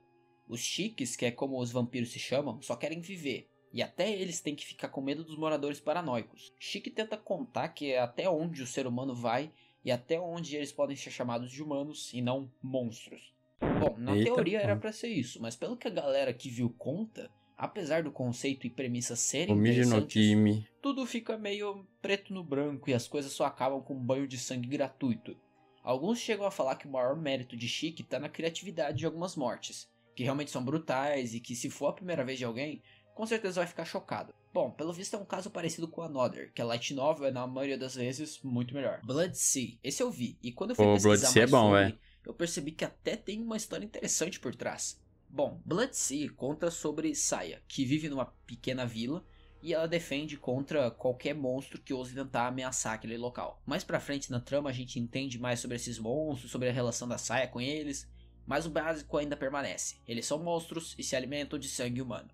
Os chiques, que é como os vampiros se chamam, só querem viver, e até eles têm que ficar com medo dos moradores paranoicos. Chique tenta contar que é até onde o ser humano vai e até onde eles podem ser chamados de humanos e não monstros. Bom, na Eita, teoria era para ser isso, mas pelo que a galera que viu conta, apesar do conceito e premissa serem interessantes, tudo fica meio preto no branco e as coisas só acabam com um banho de sangue gratuito. Alguns chegam a falar que o maior mérito de Chique está na criatividade de algumas mortes, que realmente são brutais e que se for a primeira vez de alguém, com certeza vai ficar chocado. Bom, pelo visto é um caso parecido com Another, que a light novel é na maioria das vezes muito melhor. Blood Sea, esse eu vi, e quando eu fui pesquisar Blood é mais é bom, sobre, é eu percebi que até tem uma história interessante por trás. Bom, Blood Sea conta sobre Saya, que vive numa pequena vila e ela defende contra qualquer monstro que ouse tentar ameaçar aquele local. Mais pra frente na trama a gente entende mais sobre esses monstros, sobre a relação da Saya com eles, mas o básico ainda permanece. Eles são monstros e se alimentam de sangue humano.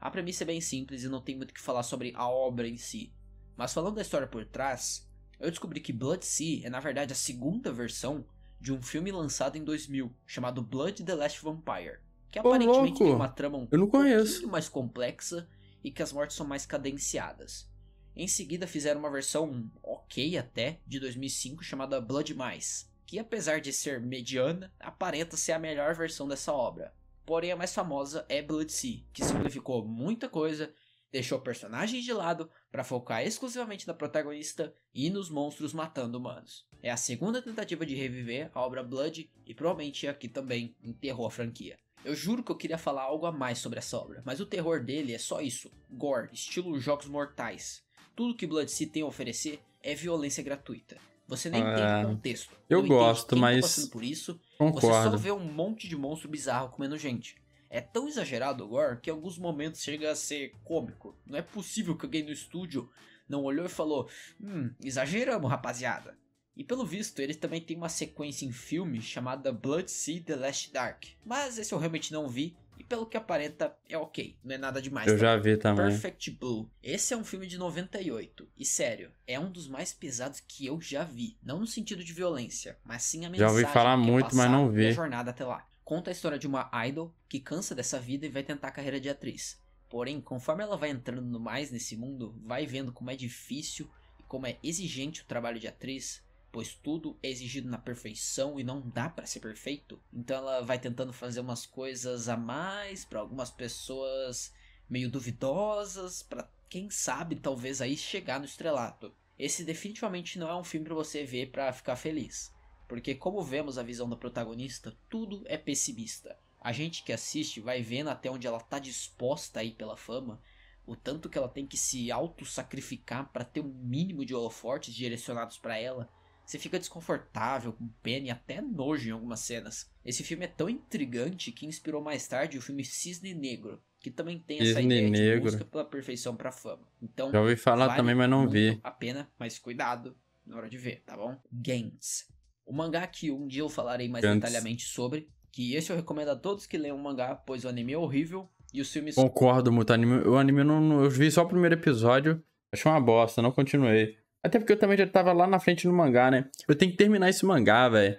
A premissa é bem simples e não tem muito o que falar sobre a obra em si. Mas falando da história por trás, eu descobri que Blood Sea é na verdade a segunda versão de um filme lançado em 2000 chamado Blood the Last Vampire, que aparentemente louco. tem uma trama um pouquinho mais complexa e que as mortes são mais cadenciadas. Em seguida fizeram uma versão ok até de 2005 chamada Blood Mais, que apesar de ser mediana, aparenta ser a melhor versão dessa obra. Porém a mais famosa é Blood Sea, que simplificou muita coisa deixou personagens de lado para focar exclusivamente na protagonista e nos monstros matando humanos. É a segunda tentativa de reviver a obra Blood e provavelmente aqui também enterrou a franquia. Eu juro que eu queria falar algo a mais sobre essa obra, mas o terror dele é só isso: gore, estilo jogos mortais. Tudo que Blood se tem a oferecer é violência gratuita. Você nem é... tem contexto. Eu gosto, tá mas. Tá por isso, Concordo. Você só vê um monte de monstro bizarro comendo gente. É tão exagerado o gore que em alguns momentos chega a ser cômico. Não é possível que alguém no estúdio não olhou e falou: Hum, exageramos, rapaziada. E pelo visto, ele também tem uma sequência em filme chamada Blood Sea The Last Dark. Mas esse eu realmente não vi, e pelo que aparenta é ok, não é nada demais. Eu tá? já vi também. Perfect Blue. Esse é um filme de 98 e sério, é um dos mais pesados que eu já vi, não no sentido de violência, mas sim a mensagem. Já ouvi falar é muito, mas não vi. Jornada até lá. Conta a história de uma idol que cansa dessa vida e vai tentar a carreira de atriz. Porém, conforme ela vai entrando mais nesse mundo, vai vendo como é difícil e como é exigente o trabalho de atriz, pois tudo é exigido na perfeição e não dá para ser perfeito. Então ela vai tentando fazer umas coisas a mais para algumas pessoas meio duvidosas, para quem sabe talvez aí chegar no estrelato. Esse definitivamente não é um filme para você ver para ficar feliz porque, como vemos a visão da protagonista, tudo é pessimista. A gente que assiste vai vendo até onde ela tá disposta a ir pela fama, o tanto que ela tem que se auto-sacrificar para ter um mínimo de holofortes direcionados para ela. Você fica desconfortável, com pena e até nojo em algumas cenas. Esse filme é tão intrigante que inspirou mais tarde o filme Cisne Negro, que também tem essa ideia negro. de busca pela perfeição para fama. Então, já ouvi falar vale também, mas não vi. A pena, mas cuidado na hora de ver, tá bom? Gains. O mangá que um dia eu falarei mais detalhadamente sobre, que esse eu recomendo a todos que leiam o mangá, pois o anime é horrível e os filmes... Concordo muito, o anime, o anime eu, não, eu vi só o primeiro episódio, achei uma bosta, não continuei. Até porque eu também já tava lá na frente no mangá, né? Eu tenho que terminar esse mangá, velho.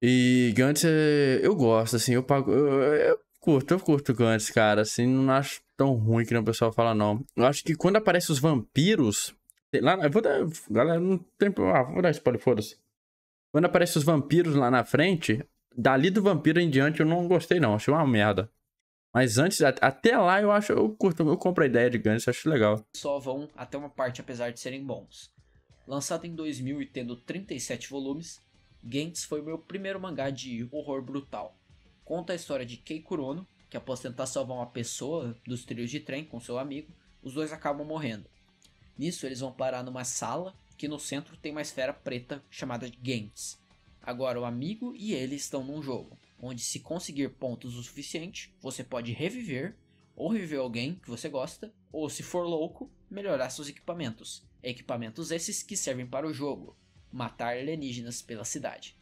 E Gantz, é, eu gosto, assim, eu pago... Eu, eu curto, eu curto Gantz, cara, assim, não acho tão ruim que não o pessoal fala, não. Eu acho que quando aparecem os vampiros... Lá, eu vou dar... Galera, não tem... Ah, vou dar spoiler, foda-se. Quando aparecem os vampiros lá na frente, dali do vampiro em diante eu não gostei não, achei uma merda. Mas antes, até lá eu acho, eu curto, eu compro a ideia de Gantz, acho legal. Só vão até uma parte apesar de serem bons. Lançado em 2000 e tendo 37 volumes, Gantz foi o meu primeiro mangá de horror brutal. Conta a história de Kei Kurono, que após tentar salvar uma pessoa dos trilhos de trem com seu amigo, os dois acabam morrendo. Nisso eles vão parar numa sala que no centro tem uma esfera preta chamada de Gantz. Agora o amigo e ele estão num jogo, onde se conseguir pontos o suficiente, você pode reviver, ou reviver alguém que você gosta, ou se for louco, melhorar seus equipamentos. Equipamentos esses que servem para o jogo, matar alienígenas pela cidade.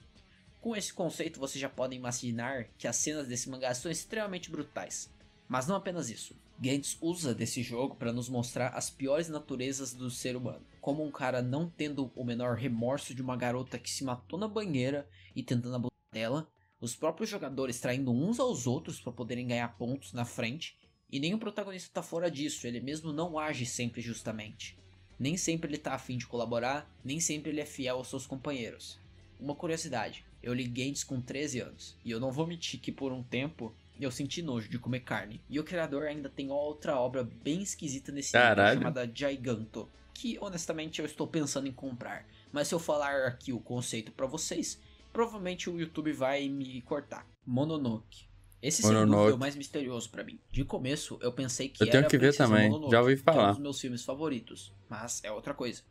Com esse conceito vocês já podem imaginar que as cenas desse mangá são extremamente brutais. Mas não apenas isso, Gantz usa desse jogo para nos mostrar as piores naturezas do ser humano como um cara não tendo o menor remorso de uma garota que se matou na banheira e tentando abusar dela, os próprios jogadores traindo uns aos outros para poderem ganhar pontos na frente, e nem o protagonista está fora disso, ele mesmo não age sempre justamente. Nem sempre ele está afim de colaborar, nem sempre ele é fiel aos seus companheiros. Uma curiosidade, eu li Games com 13 anos, e eu não vou mentir que por um tempo eu senti nojo de comer carne. E o criador ainda tem outra obra bem esquisita nesse livro chamada Giganto, que honestamente eu estou pensando em comprar. Mas se eu falar aqui o conceito para vocês, provavelmente o YouTube vai me cortar. Mononoke. Esse Mononoke. é o mais misterioso para mim. De começo eu pensei que eu tenho que ver também. Mononoke, Já ouvi falar. É um dos meus filmes favoritos, mas é outra coisa.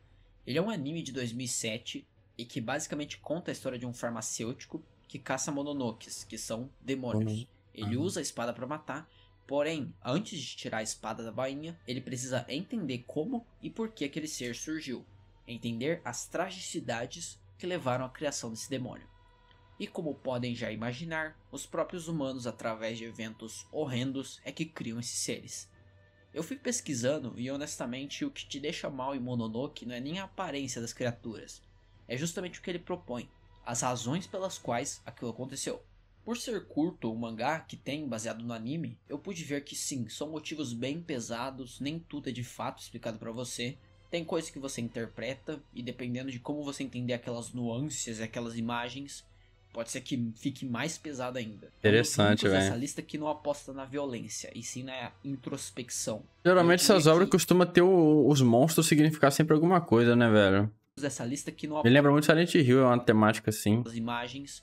Ele é um anime de 2007 e que basicamente conta a história de um farmacêutico que caça mononokes, que são demônios. Uhum. Ele uhum. usa a espada para matar, Porém, antes de tirar a espada da bainha, ele precisa entender como e por que aquele ser surgiu, entender as tragicidades que levaram à criação desse demônio. E como podem já imaginar, os próprios humanos, através de eventos horrendos, é que criam esses seres. Eu fui pesquisando e honestamente o que te deixa mal em Mononoke não é nem a aparência das criaturas, é justamente o que ele propõe, as razões pelas quais aquilo aconteceu. Por ser curto o mangá que tem baseado no anime, eu pude ver que sim, são motivos bem pesados, nem tudo é de fato explicado para você. Tem coisa que você interpreta e dependendo de como você entender aquelas nuances, aquelas imagens, pode ser que fique mais pesado ainda. Interessante, velho. Essa lista que não aposta na violência, e sim na introspecção. Geralmente essas obras que... costumam ter o, os monstros significar sempre alguma coisa, né, velho? Essa lista que não Me lembra muito Silent Hill, é uma temática assim. As imagens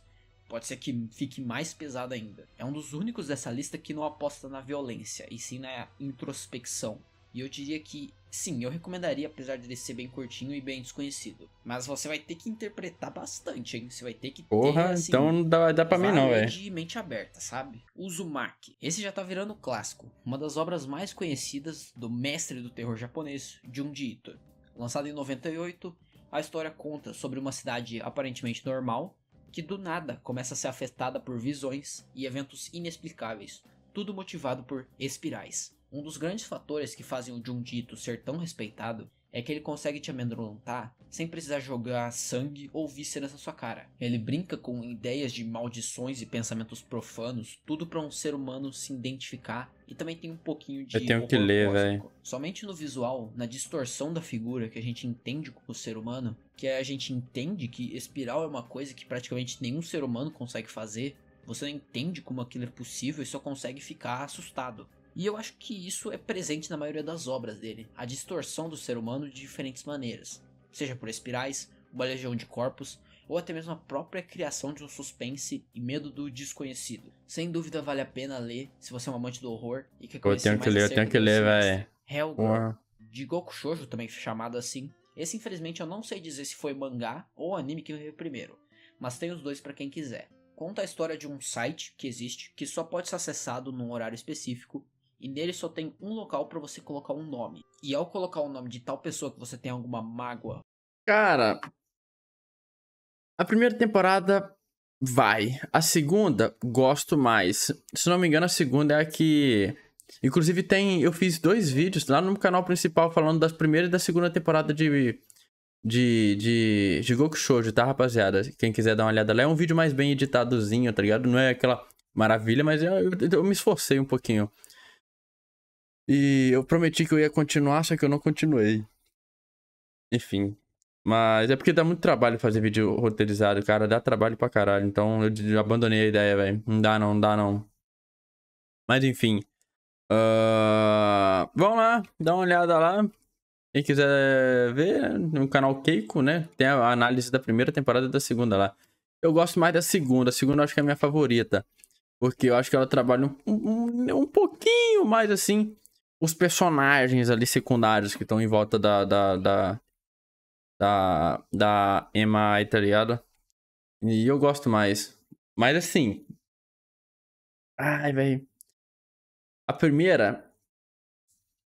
Pode ser que fique mais pesado ainda. É um dos únicos dessa lista que não aposta na violência, e sim na introspecção. E eu diria que, sim, eu recomendaria, apesar de ele ser bem curtinho e bem desconhecido. Mas você vai ter que interpretar bastante, hein? Você vai ter que Porra, ter, assim, então não dá, dá pra mim não, velho. de mente aberta, sabe? Uzumaki. Esse já tá virando clássico. Uma das obras mais conhecidas do mestre do terror japonês, Junji Ito. Lançado em 98, a história conta sobre uma cidade aparentemente normal, que do nada começa a ser afetada por visões e eventos inexplicáveis, tudo motivado por espirais. Um dos grandes fatores que fazem o Jundito ser tão respeitado é que ele consegue te amedrontar sem precisar jogar sangue ou vísceras na sua cara. Ele brinca com ideias de maldições e pensamentos profanos, tudo para um ser humano se identificar e também tem um pouquinho de. Eu tenho que ler, velho. Somente no visual, na distorção da figura que a gente entende como ser humano, que a gente entende que espiral é uma coisa que praticamente nenhum ser humano consegue fazer. Você não entende como aquilo é possível e só consegue ficar assustado. E eu acho que isso é presente na maioria das obras dele, a distorção do ser humano de diferentes maneiras, seja por espirais, uma legião de corpos, ou até mesmo a própria criação de um suspense e medo do desconhecido. Sem dúvida vale a pena ler se você é um amante do horror e quer conhecer eu tenho que ler, eu tenho que ler, velho. Girl. de Goku Shoujo, também chamado assim. Esse infelizmente eu não sei dizer se foi mangá ou anime que veio primeiro, mas tem os dois para quem quiser. Conta a história de um site que existe que só pode ser acessado num horário específico e nele só tem um local para você colocar um nome. E ao colocar o nome de tal pessoa que você tem alguma mágoa, cara, a primeira temporada vai. A segunda, gosto mais. Se não me engano, a segunda é a que. Inclusive, tem. Eu fiz dois vídeos lá no canal principal falando das primeira e da segunda temporada de. De, de, de Goku Shoujo, tá, rapaziada? Quem quiser dar uma olhada lá, é um vídeo mais bem editadozinho, tá ligado? Não é aquela maravilha, mas eu, eu, eu me esforcei um pouquinho. E eu prometi que eu ia continuar, só que eu não continuei. Enfim, mas é porque dá muito trabalho fazer vídeo roteirizado, cara. Dá trabalho pra caralho. Então eu abandonei a ideia, velho. Não dá não, não dá não. Mas enfim. Uh... Vamos lá, dá uma olhada lá. Quem quiser ver, no né, canal Keiko, né? Tem a análise da primeira temporada e da segunda lá. Eu gosto mais da segunda. A segunda eu acho que é a minha favorita. Porque eu acho que ela trabalha um, um, um pouquinho mais assim os personagens ali secundários que estão em volta da, da, da, da, da Emma italiana. Tá e eu gosto mais. Mas assim. Ai, velho. A primeira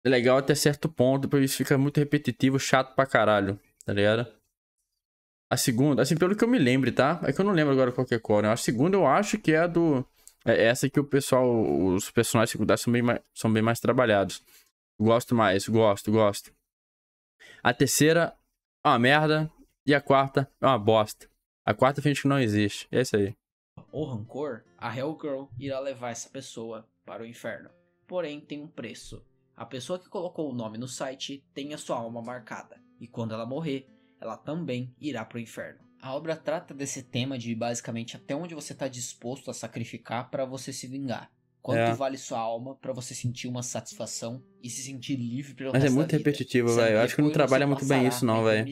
é legal até certo ponto, depois fica muito repetitivo, chato pra caralho, tá ligado? A segunda, assim, pelo que eu me lembro, tá? É que eu não lembro agora qual que é qual, né? A segunda eu acho que é a do. É essa que o pessoal. Os personagens secundários são bem mais, são bem mais trabalhados. Gosto mais, gosto, gosto. A terceira é uma merda. E a quarta é uma bosta. A quarta finge que não existe. É isso aí. O rancor, a Hellgirl irá levar essa pessoa para o inferno. Porém, tem um preço. A pessoa que colocou o nome no site tem a sua alma marcada, e quando ela morrer, ela também irá para o inferno. A obra trata desse tema de basicamente até onde você está disposto a sacrificar para você se vingar. Quanto é. vale sua alma para você sentir uma satisfação e se sentir livre pelo Mas é muito repetitivo, velho. Eu acho que não trabalha muito bem isso, não, velho.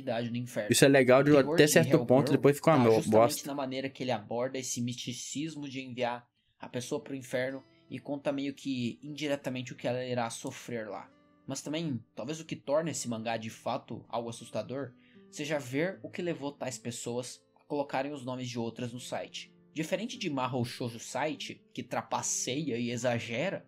Isso é legal de, até certo de ponto, depois fica uma tá bosta. na maneira que ele aborda esse misticismo de enviar a pessoa pro inferno e conta meio que indiretamente o que ela irá sofrer lá. Mas também, talvez o que torna esse mangá de fato algo assustador seja ver o que levou tais pessoas a colocarem os nomes de outras no site. Diferente de Marrochoso Site, que trapaceia e exagera,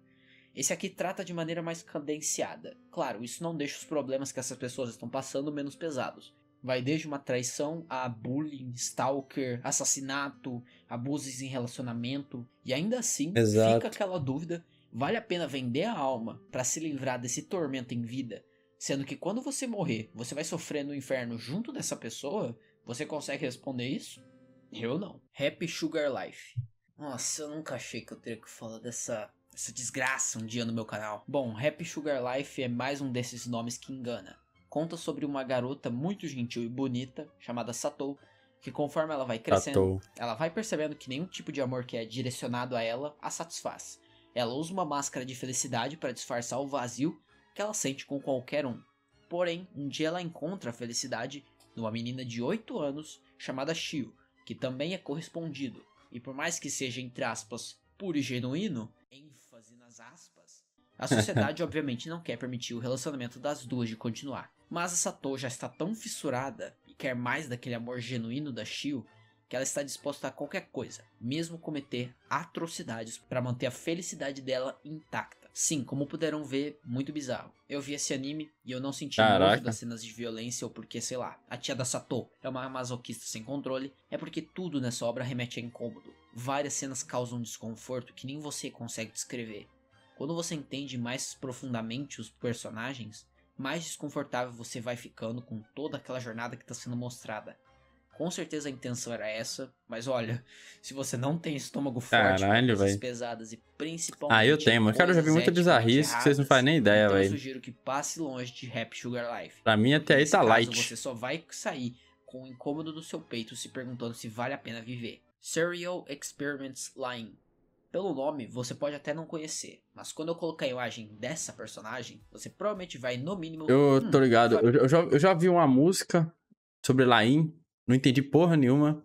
esse aqui trata de maneira mais cadenciada. Claro, isso não deixa os problemas que essas pessoas estão passando menos pesados. Vai desde uma traição a bullying, stalker, assassinato, abusos em relacionamento. E ainda assim, Exato. fica aquela dúvida: vale a pena vender a alma para se livrar desse tormento em vida? Sendo que quando você morrer, você vai sofrer no inferno junto dessa pessoa? Você consegue responder isso? Eu não. Happy Sugar Life. Nossa, eu nunca achei que eu teria que falar dessa desgraça um dia no meu canal. Bom, Happy Sugar Life é mais um desses nomes que engana. Conta sobre uma garota muito gentil e bonita, chamada Satou, que conforme ela vai crescendo, Satou. ela vai percebendo que nenhum tipo de amor que é direcionado a ela a satisfaz. Ela usa uma máscara de felicidade para disfarçar o vazio que ela sente com qualquer um. Porém, um dia ela encontra a felicidade numa menina de 8 anos chamada Shio, que também é correspondido. E por mais que seja, entre aspas, puro e genuíno, ênfase nas aspas, a <laughs> sociedade obviamente não quer permitir o relacionamento das duas de continuar. Mas a Sato já está tão fissurada e quer mais daquele amor genuíno da Shio que ela está disposta a qualquer coisa, mesmo cometer atrocidades para manter a felicidade dela intacta. Sim, como puderam ver, muito bizarro. Eu vi esse anime e eu não senti nojo das cenas de violência ou porque, sei lá, a tia da Sato é uma masoquista sem controle, é porque tudo nessa obra remete a incômodo. Várias cenas causam desconforto que nem você consegue descrever. Quando você entende mais profundamente os personagens, mais desconfortável você vai ficando com toda aquela jornada que está sendo mostrada. Com certeza a intenção era essa, mas olha, se você não tem estômago forte, coisas pesadas e principalmente. Ah, eu tenho, mas cara, eu já vi muita bizarrice que vocês não fazem nem ideia, então velho. Eu sugiro que passe longe de Rap Sugar Life. Pra mim até aí tá caso, light. Você só vai sair com o incômodo do seu peito se perguntando se vale a pena viver. Serial Experiments Line. Pelo nome, você pode até não conhecer, mas quando eu colocar a imagem dessa personagem, você provavelmente vai, no mínimo. Eu hum, tô ligado, eu, já, eu já vi uma música sobre Lain não entendi porra nenhuma.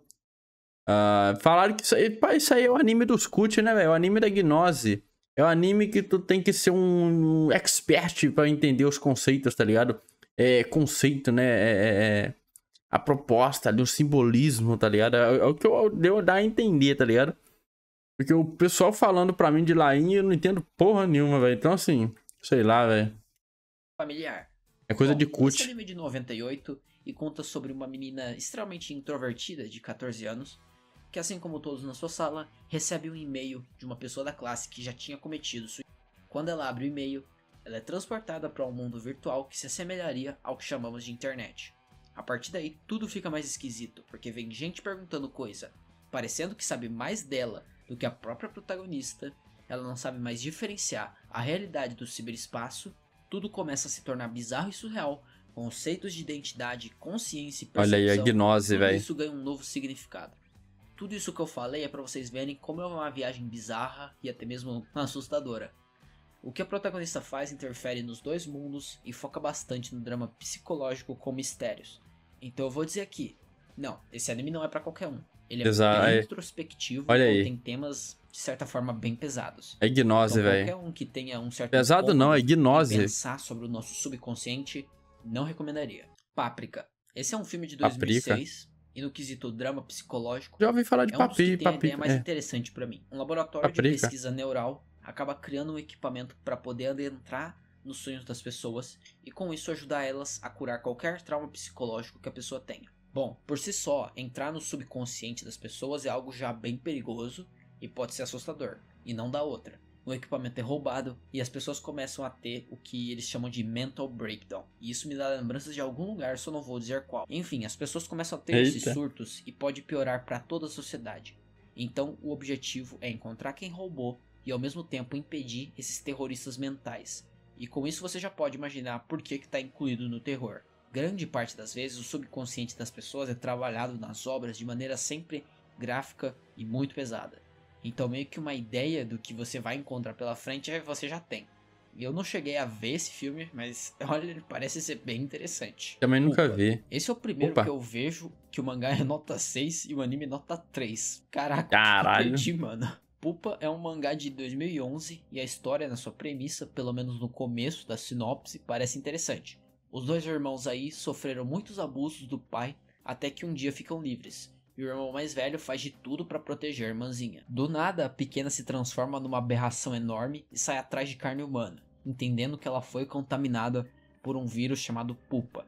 Uh, falaram que isso aí, pá, isso aí é o anime dos cut, né, velho? É o anime da gnose. É o anime que tu tem que ser um expert para entender os conceitos, tá ligado? É conceito, né? É, é, é a proposta ali, o simbolismo, tá ligado? É, é o que eu deu a entender, tá ligado? Porque o pessoal falando pra mim de Lain, eu não entendo porra nenhuma, velho. Então, assim, sei lá, velho. Familiar. É coisa Bom, de cut. Esse anime de 98, e conta sobre uma menina extremamente introvertida de 14 anos que, assim como todos na sua sala, recebe um e-mail de uma pessoa da classe que já tinha cometido suicídio. Quando ela abre o e-mail, ela é transportada para um mundo virtual que se assemelharia ao que chamamos de internet. A partir daí, tudo fica mais esquisito, porque vem gente perguntando coisa, parecendo que sabe mais dela do que a própria protagonista, ela não sabe mais diferenciar a realidade do ciberespaço, tudo começa a se tornar bizarro e surreal, Conceitos de identidade, consciência e percepção. Olha aí a gnose, velho. Isso ganha um novo significado. Tudo isso que eu falei é para vocês verem como é uma viagem bizarra e até mesmo <laughs> assustadora. O que a protagonista faz interfere nos dois mundos e foca bastante no drama psicológico com mistérios. Então eu vou dizer aqui, não, esse anime não é para qualquer um. Ele é bem é- introspectivo, Olha aí. tem temas de certa forma bem pesados. É gnose, então, velho. Qualquer um que tenha um certo Pesado não, é gnose. pensar sobre o nosso subconsciente não recomendaria. Páprica. Esse é um filme de 2006. Paprika. E no quesito drama psicológico. Já ouvi falar de é um papi, papi. É a ideia mais é. interessante para mim. Um laboratório Paprika. de pesquisa neural acaba criando um equipamento para poder adentrar nos sonhos das pessoas e com isso ajudar elas a curar qualquer trauma psicológico que a pessoa tenha. Bom, por si só, entrar no subconsciente das pessoas é algo já bem perigoso e pode ser assustador, e não dá outra o equipamento é roubado e as pessoas começam a ter o que eles chamam de mental breakdown. E isso me dá lembranças de algum lugar, só não vou dizer qual. Enfim, as pessoas começam a ter Eita. esses surtos e pode piorar para toda a sociedade. Então, o objetivo é encontrar quem roubou e ao mesmo tempo impedir esses terroristas mentais. E com isso você já pode imaginar por que está incluído no terror. Grande parte das vezes o subconsciente das pessoas é trabalhado nas obras de maneira sempre gráfica e muito pesada. Então meio que uma ideia do que você vai encontrar pela frente é você já tem. Eu não cheguei a ver esse filme, mas <laughs> olha, ele parece ser bem interessante. Também nunca Opa. vi. Esse é o primeiro Opa. que eu vejo que o mangá é nota 6 e o anime é nota 3. Caraca, Caralho. perdi, mano. Pupa é um mangá de 2011 e a história, na sua premissa, pelo menos no começo da sinopse, parece interessante. Os dois irmãos aí sofreram muitos abusos do pai até que um dia ficam livres. E o irmão mais velho faz de tudo para proteger a irmãzinha. Do nada, a pequena se transforma numa aberração enorme e sai atrás de carne humana, entendendo que ela foi contaminada por um vírus chamado pupa.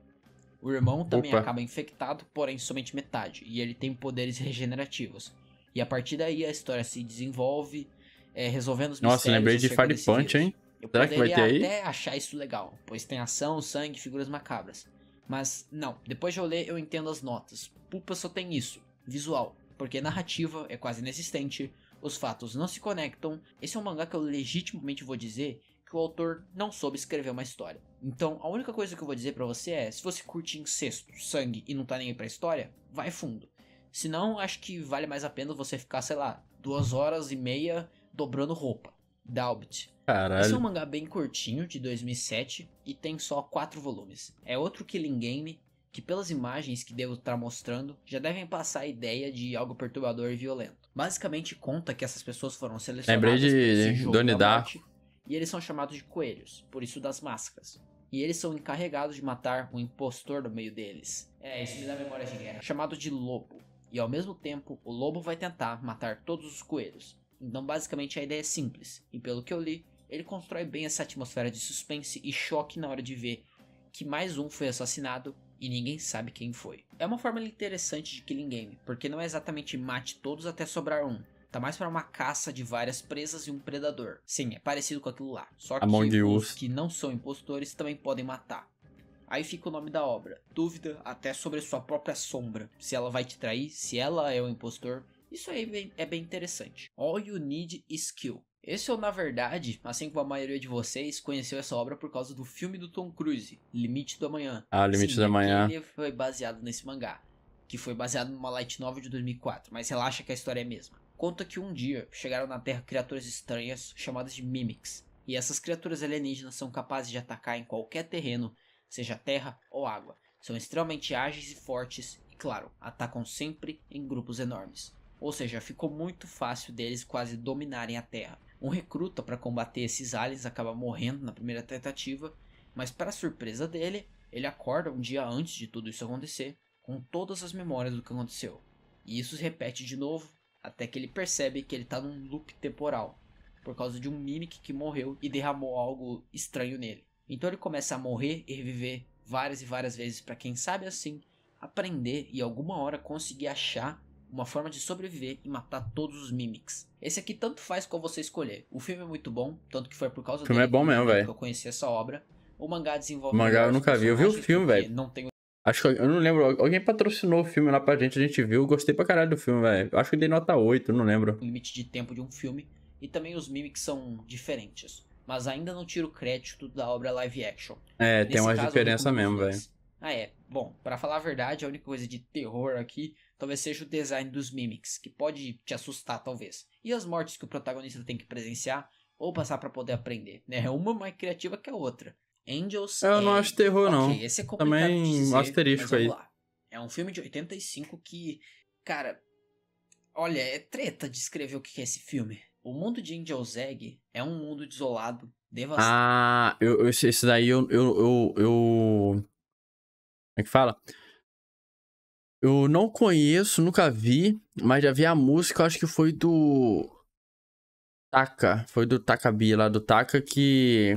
O irmão também Opa. acaba infectado, porém somente metade, e ele tem poderes regenerativos. E a partir daí a história se desenvolve, é, resolvendo os Nossa, lembrei de Fire Punch, hein? Eu Será que vai ter aí? até achar isso legal, pois tem ação, sangue, figuras macabras. Mas não, depois de eu ler eu entendo as notas. Pupa só tem isso visual, porque narrativa é quase inexistente, os fatos não se conectam. Esse é um mangá que eu legitimamente vou dizer que o autor não soube escrever uma história. Então, a única coisa que eu vou dizer para você é: se você curte incesto, sangue e não tá nem aí pra história, vai fundo. Se não, acho que vale mais a pena você ficar, sei lá, duas horas e meia dobrando roupa. Dalbit. Caralho. Esse é um mangá bem curtinho, de 2007, e tem só quatro volumes. É outro Killing Game, que pelas imagens que devo estar tá mostrando já devem passar a ideia de algo perturbador e violento. Basicamente conta que essas pessoas foram selecionadas Lembrei de Donnie Darko. E eles são chamados de coelhos, por isso das máscaras. E eles são encarregados de matar um impostor no meio deles. É, isso me dá memória de guerra. Chamado de lobo. E ao mesmo tempo, o lobo vai tentar matar todos os coelhos. Então, basicamente, a ideia é simples. E pelo que eu li, ele constrói bem essa atmosfera de suspense e choque na hora de ver que mais um foi assassinado e ninguém sabe quem foi. É uma forma interessante de killing game, porque não é exatamente mate todos até sobrar um. Tá mais para uma caça de várias presas e um predador. Sim, é parecido com aquilo lá. Só que Among os que não são impostores também podem matar. Aí fica o nome da obra. Dúvida até sobre sua própria sombra. Se ela vai te trair, se ela é o impostor. Isso aí é bem interessante. All you need is skill. Esse eu, é na verdade, assim como a maioria de vocês, conheceu essa obra por causa do filme do Tom Cruise, Limite do Amanhã. Ah, Limite Sim, do Amanhã. Ele foi baseado nesse mangá, que foi baseado numa light novel de 2004, mas relaxa que a história é a mesma. Conta que um dia chegaram na Terra criaturas estranhas chamadas de Mimics, e essas criaturas alienígenas são capazes de atacar em qualquer terreno, seja terra ou água. São extremamente ágeis e fortes, e claro, atacam sempre em grupos enormes. Ou seja, ficou muito fácil deles quase dominarem a Terra. Um recruta para combater esses aliens acaba morrendo na primeira tentativa, mas para surpresa dele, ele acorda um dia antes de tudo isso acontecer, com todas as memórias do que aconteceu. E isso se repete de novo, até que ele percebe que ele está num loop temporal, por causa de um mimic que morreu e derramou algo estranho nele. Então ele começa a morrer e reviver várias e várias vezes para quem sabe assim aprender e alguma hora conseguir achar uma forma de sobreviver e matar todos os Mimics. Esse aqui tanto faz qual você escolher. O filme é muito bom, tanto que foi por causa do filme dele, é bom mesmo, velho. Que eu conheci essa obra. O mangá desenvolveu. O mangá eu nunca vi, eu vi o filme, velho. Não tenho Acho que eu não lembro. Alguém patrocinou o filme lá pra gente, a gente viu. Gostei pra caralho do filme, velho. Acho que dei nota 8, não lembro. O limite de tempo de um filme. E também os mimics são diferentes. Mas ainda não tiro crédito da obra live action. É, Nesse tem uma diferença mesmo, velho. Ah, é. Bom, para falar a verdade, a única coisa de terror aqui talvez seja o design dos mimics, que pode te assustar talvez. E as mortes que o protagonista tem que presenciar ou passar para poder aprender, né? É <laughs> uma mais criativa que a outra. Angels. Eu é... não acho terror okay, não. Esse é Também dizer, asterisco aí. Lá. É um filme de 85 que, cara, olha, é treta descrever o que é esse filme. O mundo de Angel's Egg é um mundo desolado, devastado. Ah, eu, eu, esse daí eu, eu, eu, eu... Como é que fala? Eu não conheço, nunca vi, mas já vi a música, acho que foi do. Taka. Foi do Takabi lá do Taka que.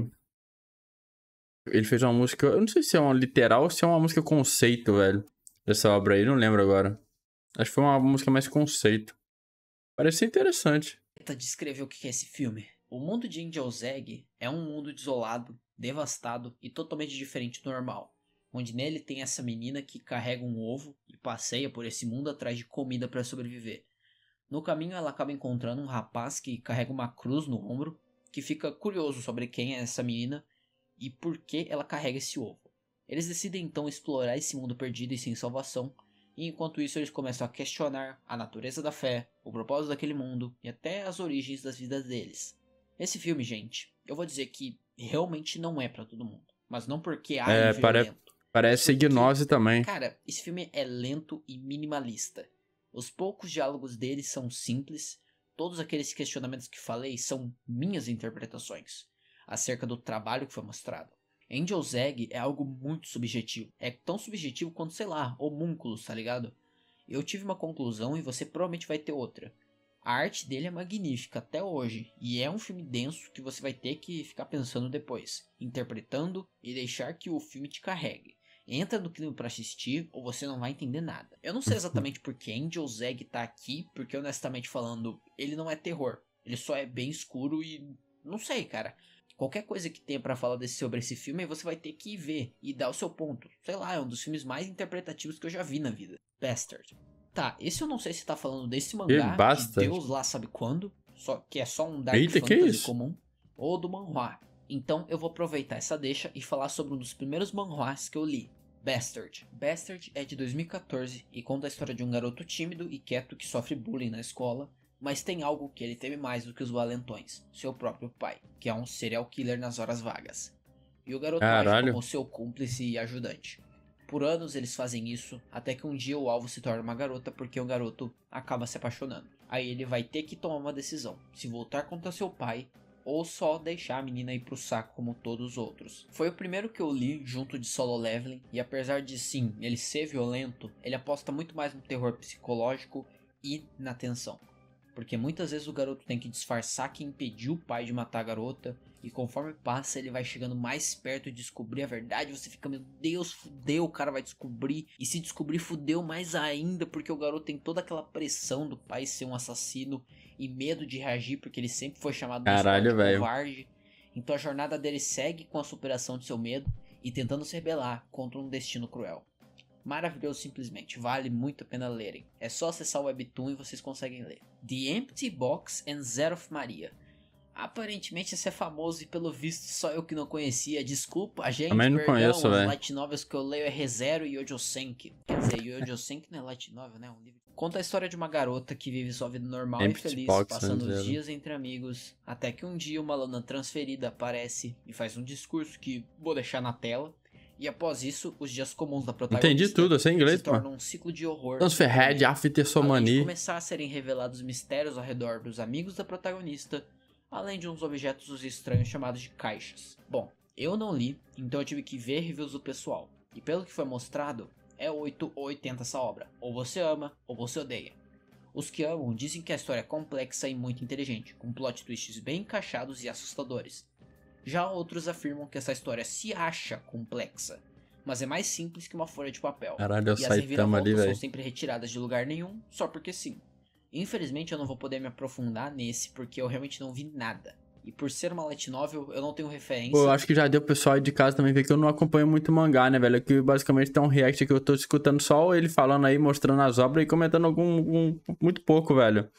Ele fez uma música. Eu não sei se é uma literal ou se é uma música conceito, velho. Dessa obra aí, não lembro agora. Acho que foi uma música mais conceito. Parece interessante. Tenta descrever o que é esse filme. O mundo de Angel Zag é um mundo desolado, devastado e totalmente diferente do normal onde nele tem essa menina que carrega um ovo e passeia por esse mundo atrás de comida para sobreviver. No caminho, ela acaba encontrando um rapaz que carrega uma cruz no ombro, que fica curioso sobre quem é essa menina e por que ela carrega esse ovo. Eles decidem então explorar esse mundo perdido e sem salvação, e enquanto isso eles começam a questionar a natureza da fé, o propósito daquele mundo e até as origens das vidas deles. Esse filme, gente, eu vou dizer que realmente não é para todo mundo, mas não porque há é, pare... Parece é Ignose também. Cara, esse filme é lento e minimalista. Os poucos diálogos dele são simples. Todos aqueles questionamentos que falei são minhas interpretações acerca do trabalho que foi mostrado. Angel's Egg é algo muito subjetivo. É tão subjetivo quanto, sei lá, homúnculos, tá ligado? Eu tive uma conclusão e você provavelmente vai ter outra. A arte dele é magnífica até hoje, e é um filme denso que você vai ter que ficar pensando depois, interpretando e deixar que o filme te carregue entra no clima para assistir ou você não vai entender nada. Eu não sei uhum. exatamente por que Angel Zeg tá aqui, porque honestamente falando, ele não é terror. Ele só é bem escuro e não sei, cara. Qualquer coisa que tenha para falar desse, sobre esse filme, você vai ter que ver e dar o seu ponto. Sei lá, é um dos filmes mais interpretativos que eu já vi na vida. Bastard. Tá, esse eu não sei se tá falando desse mangá. De Deus lá sabe quando. Só que é só um Dark Eita, Fantasy é comum. Ou do manhwa. Então eu vou aproveitar essa deixa e falar sobre um dos primeiros manhwas que eu li, Bastard. Bastard é de 2014 e conta a história de um garoto tímido e quieto que sofre bullying na escola, mas tem algo que ele teme mais do que os valentões, seu próprio pai, que é um serial killer nas horas vagas. E o garoto é age como seu cúmplice e ajudante. Por anos eles fazem isso, até que um dia o alvo se torna uma garota porque o garoto acaba se apaixonando. Aí ele vai ter que tomar uma decisão, se voltar contra seu pai ou só deixar a menina ir pro saco como todos os outros. Foi o primeiro que eu li junto de Solo Leveling e apesar de sim, ele ser violento, ele aposta muito mais no terror psicológico e na tensão. Porque muitas vezes o garoto tem que disfarçar que impediu o pai de matar a garota, e conforme passa, ele vai chegando mais perto de descobrir a verdade. Você fica, meu Deus, fudeu, o cara vai descobrir. E se descobrir, fudeu mais ainda, porque o garoto tem toda aquela pressão do pai ser um assassino e medo de reagir, porque ele sempre foi chamado Caralho, de covarde. Então a jornada dele segue com a superação de seu medo e tentando se rebelar contra um destino cruel. Maravilhoso simplesmente, vale muito a pena lerem. É só acessar o webtoon e vocês conseguem ler. The Empty Box and Zero of Maria Aparentemente esse é famoso e pelo visto só eu que não conhecia. Desculpa, a gente. Também não conheço, velho. light novels que eu leio é ReZero e Yojosenki. Quer dizer, Yojosenki não é light novel, né? um livro. Conta a história de uma garota que vive sua vida normal Empty e feliz, box, né, passando os dias entre amigos, até que um dia uma lona transferida aparece e faz um discurso que vou deixar na tela. E após isso, os dias comuns da protagonista Entendi tudo, assim, inglês, se tornam um ciclo de horror. Transferred, after so mania. começar a serem revelados mistérios ao redor dos amigos da protagonista, além de uns objetos estranhos chamados de caixas. Bom, eu não li, então eu tive que ver reviews do pessoal, e pelo que foi mostrado, é 8 ou 80 essa obra, ou você ama ou você odeia. Os que amam dizem que a história é complexa e muito inteligente, com plot twists bem encaixados e assustadores. Já outros afirmam que essa história se acha complexa, mas é mais simples que uma folha de papel. Caralho, e as assim reviravoltas são sempre retiradas de lugar nenhum, só porque sim. Infelizmente eu não vou poder me aprofundar nesse, porque eu realmente não vi nada. E por ser uma light novel, eu não tenho referência. Pô, eu acho que já deu o pessoal aí de casa também ver que eu não acompanho muito mangá, né, velho? É que basicamente tem um react que eu tô escutando só ele falando aí, mostrando as obras e comentando algum, algum muito pouco, velho.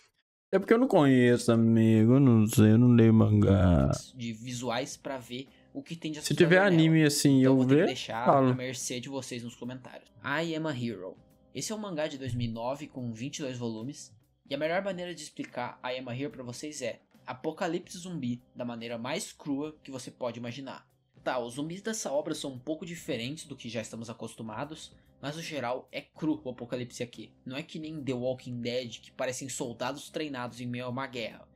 É porque eu não conheço, amigo. Eu não sei, eu não leio mangá. De visuais para ver o que tem de Se tiver anime nela. assim, então eu vou ver. deixar falo. a mercê de vocês nos comentários. I Am a Hero. Esse é um mangá de 2009 com 22 volumes e a melhor maneira de explicar I Am Here para vocês é Apocalipse Zumbi da maneira mais crua que você pode imaginar. Tá, os zumbis dessa obra são um pouco diferentes do que já estamos acostumados, mas no geral é cru o apocalipse aqui. Não é que nem The Walking Dead, que parecem soldados treinados em meio a uma guerra.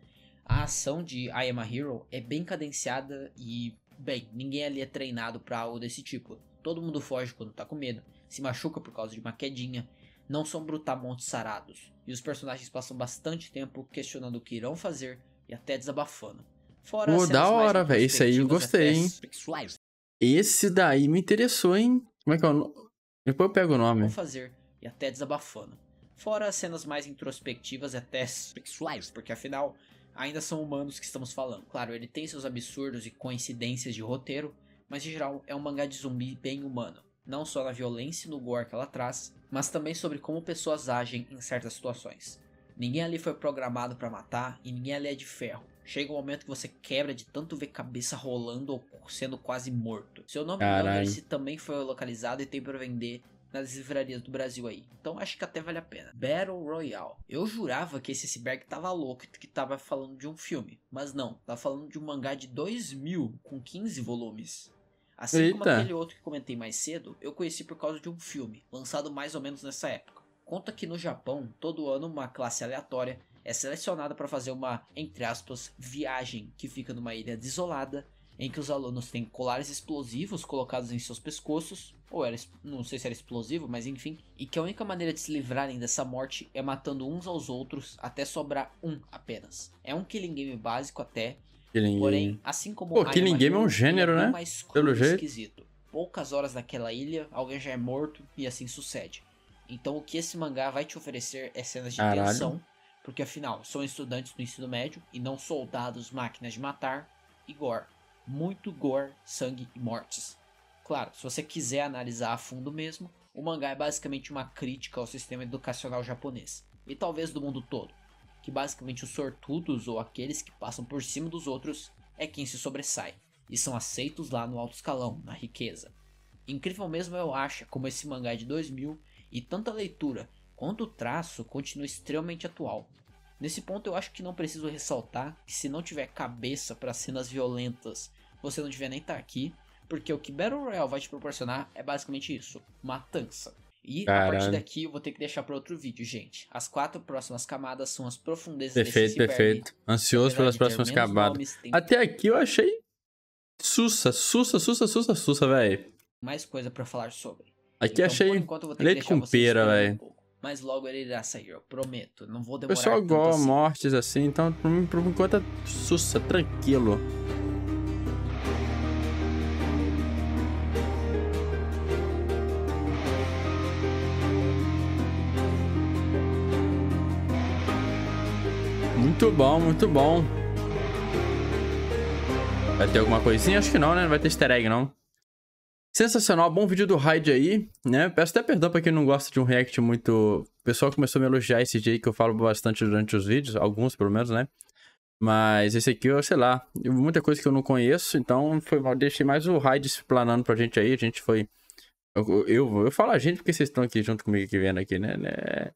A ação de I Am a Hero é bem cadenciada e, bem, ninguém ali é treinado para algo desse tipo. Todo mundo foge quando tá com medo, se machuca por causa de uma quedinha, não são brutamontes sarados, e os personagens passam bastante tempo questionando o que irão fazer e até desabafando. Fora Pô, da hora, velho. Isso aí eu gostei, hein? Esse daí me interessou, hein? Como é que é o Depois eu pego o nome. Vão fazer e até desabafando. Fora as cenas mais introspectivas e até sexuais, porque afinal ainda são humanos que estamos falando. Claro, ele tem seus absurdos e coincidências de roteiro, mas em geral é um mangá de zumbi bem humano não só na violência e no gore que ela traz, mas também sobre como pessoas agem em certas situações. Ninguém ali foi programado para matar e ninguém ali é de ferro. Chega um momento que você quebra de tanto ver cabeça rolando ou sendo quase morto. seu nome esse também foi localizado e tem para vender nas livrarias do Brasil aí. Então acho que até vale a pena. Battle Royale. Eu jurava que esse iceberg tava louco, que tava falando de um filme. Mas não, tá falando de um mangá de 2000 com 15 volumes. Assim Eita. como aquele outro que comentei mais cedo, eu conheci por causa de um filme, lançado mais ou menos nessa época. Conta que no Japão, todo ano uma classe aleatória é selecionada para fazer uma, entre aspas, viagem que fica numa ilha desolada, em que os alunos têm colares explosivos colocados em seus pescoços, ou era, não sei se era explosivo, mas enfim, e que a única maneira de se livrarem dessa morte é matando uns aos outros até sobrar um apenas. É um killing game básico até, Killing Porém, Game. assim como o Killing Game é um é gênero, né? Mais Pelo jeito. Esquisito. Poucas horas naquela ilha, alguém já é morto e assim sucede. Então o que esse mangá vai te oferecer é cenas de Caralho. tensão, porque afinal, são estudantes do ensino médio e não soldados máquinas de matar e gore. Muito gore, sangue e mortes. Claro, se você quiser analisar a fundo mesmo, o mangá é basicamente uma crítica ao sistema educacional japonês, e talvez do mundo todo que basicamente os sortudos ou aqueles que passam por cima dos outros é quem se sobressai e são aceitos lá no alto escalão, na riqueza. Incrível mesmo eu acho como esse mangá é de 2000 e tanta leitura quanto o traço continua extremamente atual. Nesse ponto eu acho que não preciso ressaltar que se não tiver cabeça para cenas violentas, você não devia nem estar tá aqui, porque o que Battle Royale vai te proporcionar é basicamente isso, matança. E a partir daqui eu vou ter que deixar para outro vídeo, gente. As quatro próximas camadas são as profundezas Perfeito, perfeito. Ansioso pelas próximas camadas. Nomes, Até aqui eu achei sussa, sussa, sussa, sussa, sussa, velho. Mais coisa para falar sobre. Aqui então, achei enquanto, leite com pera, velho. Um mas logo ele irá sair, eu prometo. Não vou demorar. pessoal gosto assim. mortes assim, então por, por enquanto é sussa, tranquilo. Muito bom, muito bom. Vai ter alguma coisinha? Acho que não, né? Não vai ter easter egg, não. Sensacional, bom vídeo do Raid aí, né? Peço até perdão pra quem não gosta de um react muito... O pessoal começou a me elogiar esse dia aí, que eu falo bastante durante os vídeos, alguns pelo menos, né? Mas esse aqui, eu sei lá, muita coisa que eu não conheço, então foi mal. Deixei mais o Raid planando pra gente aí. A gente foi. Eu, eu, eu, falo a gente porque vocês estão aqui junto comigo aqui vendo aqui, né? É,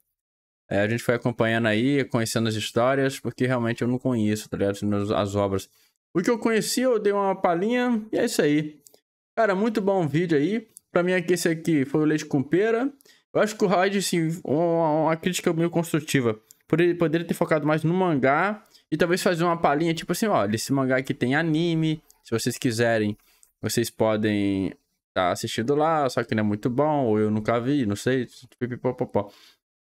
é, a gente foi acompanhando aí, conhecendo as histórias, porque realmente eu não conheço, tá ligado? As obras. O que eu conheci, eu dei uma palhinha e é isso aí. Cara, muito bom o vídeo aí. Pra mim, aqui, esse aqui foi o leite com pera. Eu acho que o Raid, sim, uma, uma crítica meio construtiva. Poderia, poderia ter focado mais no mangá e talvez fazer uma palhinha, tipo assim, olha, esse mangá aqui tem anime. Se vocês quiserem, vocês podem estar tá assistindo lá, só que não é muito bom, ou eu nunca vi, não sei. Pipipopopó.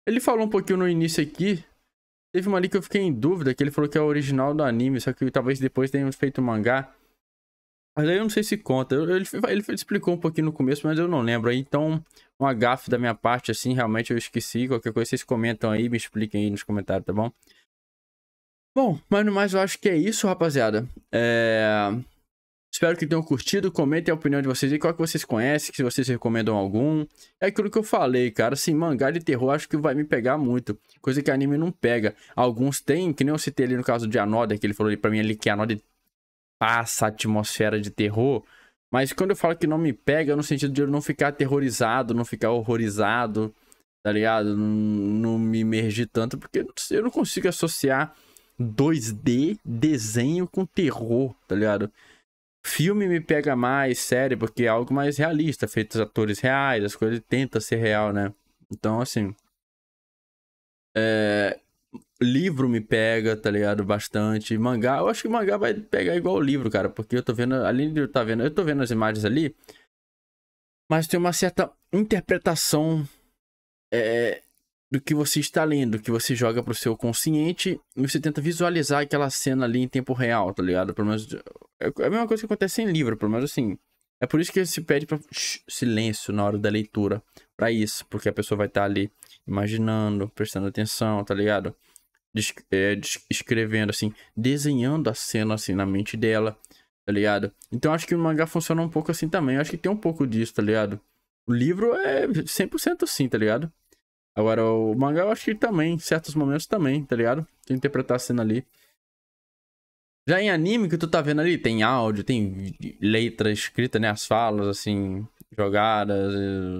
Ele falou um pouquinho no início aqui. Teve uma ali que eu fiquei em dúvida, que ele falou que é original do anime, só que talvez depois tenham feito mangá. Mas aí eu não sei se conta. Ele, ele explicou um pouquinho no começo, mas eu não lembro. Então, uma gafe da minha parte, assim, realmente eu esqueci. Qualquer coisa vocês comentam aí, me expliquem aí nos comentários, tá bom? Bom, mas no mais eu acho que é isso, rapaziada. É... Espero que tenham curtido, comentem a opinião de vocês e qual que vocês conhecem, se vocês recomendam algum. É aquilo que eu falei, cara, assim, mangá de terror acho que vai me pegar muito, coisa que anime não pega. Alguns tem, que nem eu citei ali no caso de Anoda, que ele falou ali pra mim ali que Anoda passa a atmosfera de terror, mas quando eu falo que não me pega, no sentido de eu não ficar aterrorizado, não ficar horrorizado, tá ligado? Não, não me emergir tanto, porque eu não consigo associar 2D, desenho com terror, tá ligado? Filme me pega mais, série, porque é algo mais realista, feito os atores reais, as coisas tenta ser real, né? Então, assim. É... Livro me pega, tá ligado? Bastante. Mangá, eu acho que mangá vai pegar igual o livro, cara, porque eu tô vendo, além de eu tá vendo, eu tô vendo as imagens ali, mas tem uma certa interpretação é, do que você está lendo, que você joga pro seu consciente e você tenta visualizar aquela cena ali em tempo real, tá ligado? Pelo menos é, é a mesma coisa que acontece em livro, pelo menos assim. É por isso que se pede para silêncio na hora da leitura, para isso, porque a pessoa vai estar tá ali imaginando, prestando atenção, tá ligado? Des é, escrevendo assim, desenhando a cena assim na mente dela, tá ligado? Então acho que o mangá funciona um pouco assim também. Eu acho que tem um pouco disso, tá ligado? O livro é 100% assim, tá ligado? Agora, o mangá eu acho que também, em certos momentos também, tá ligado? Tem que interpretar a cena ali. Já em anime que tu tá vendo ali, tem áudio, tem letra escrita, né? As falas, assim, jogadas,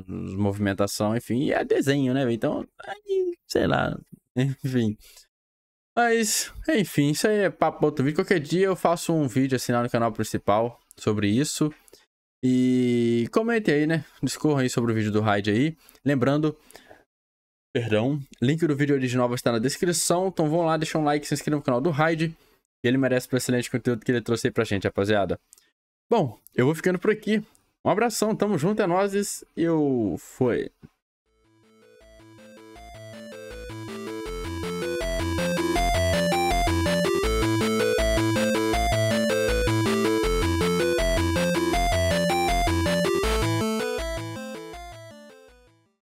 movimentação, enfim. E é desenho, né? Então, aí, sei lá. <laughs> Enfim. Mas, enfim, isso aí é papo pra outro vídeo. Qualquer dia eu faço um vídeo assim lá no canal principal sobre isso. E comente aí, né? Discorra aí sobre o vídeo do Raid aí. Lembrando Perdão. Link do vídeo original vai estar na descrição. Então vão lá, deixa um like, se inscreva no canal do Raid. Ele merece o excelente conteúdo que ele trouxe aí pra gente, rapaziada. Bom, eu vou ficando por aqui. Um abração, tamo junto, é nozes. Eu fui.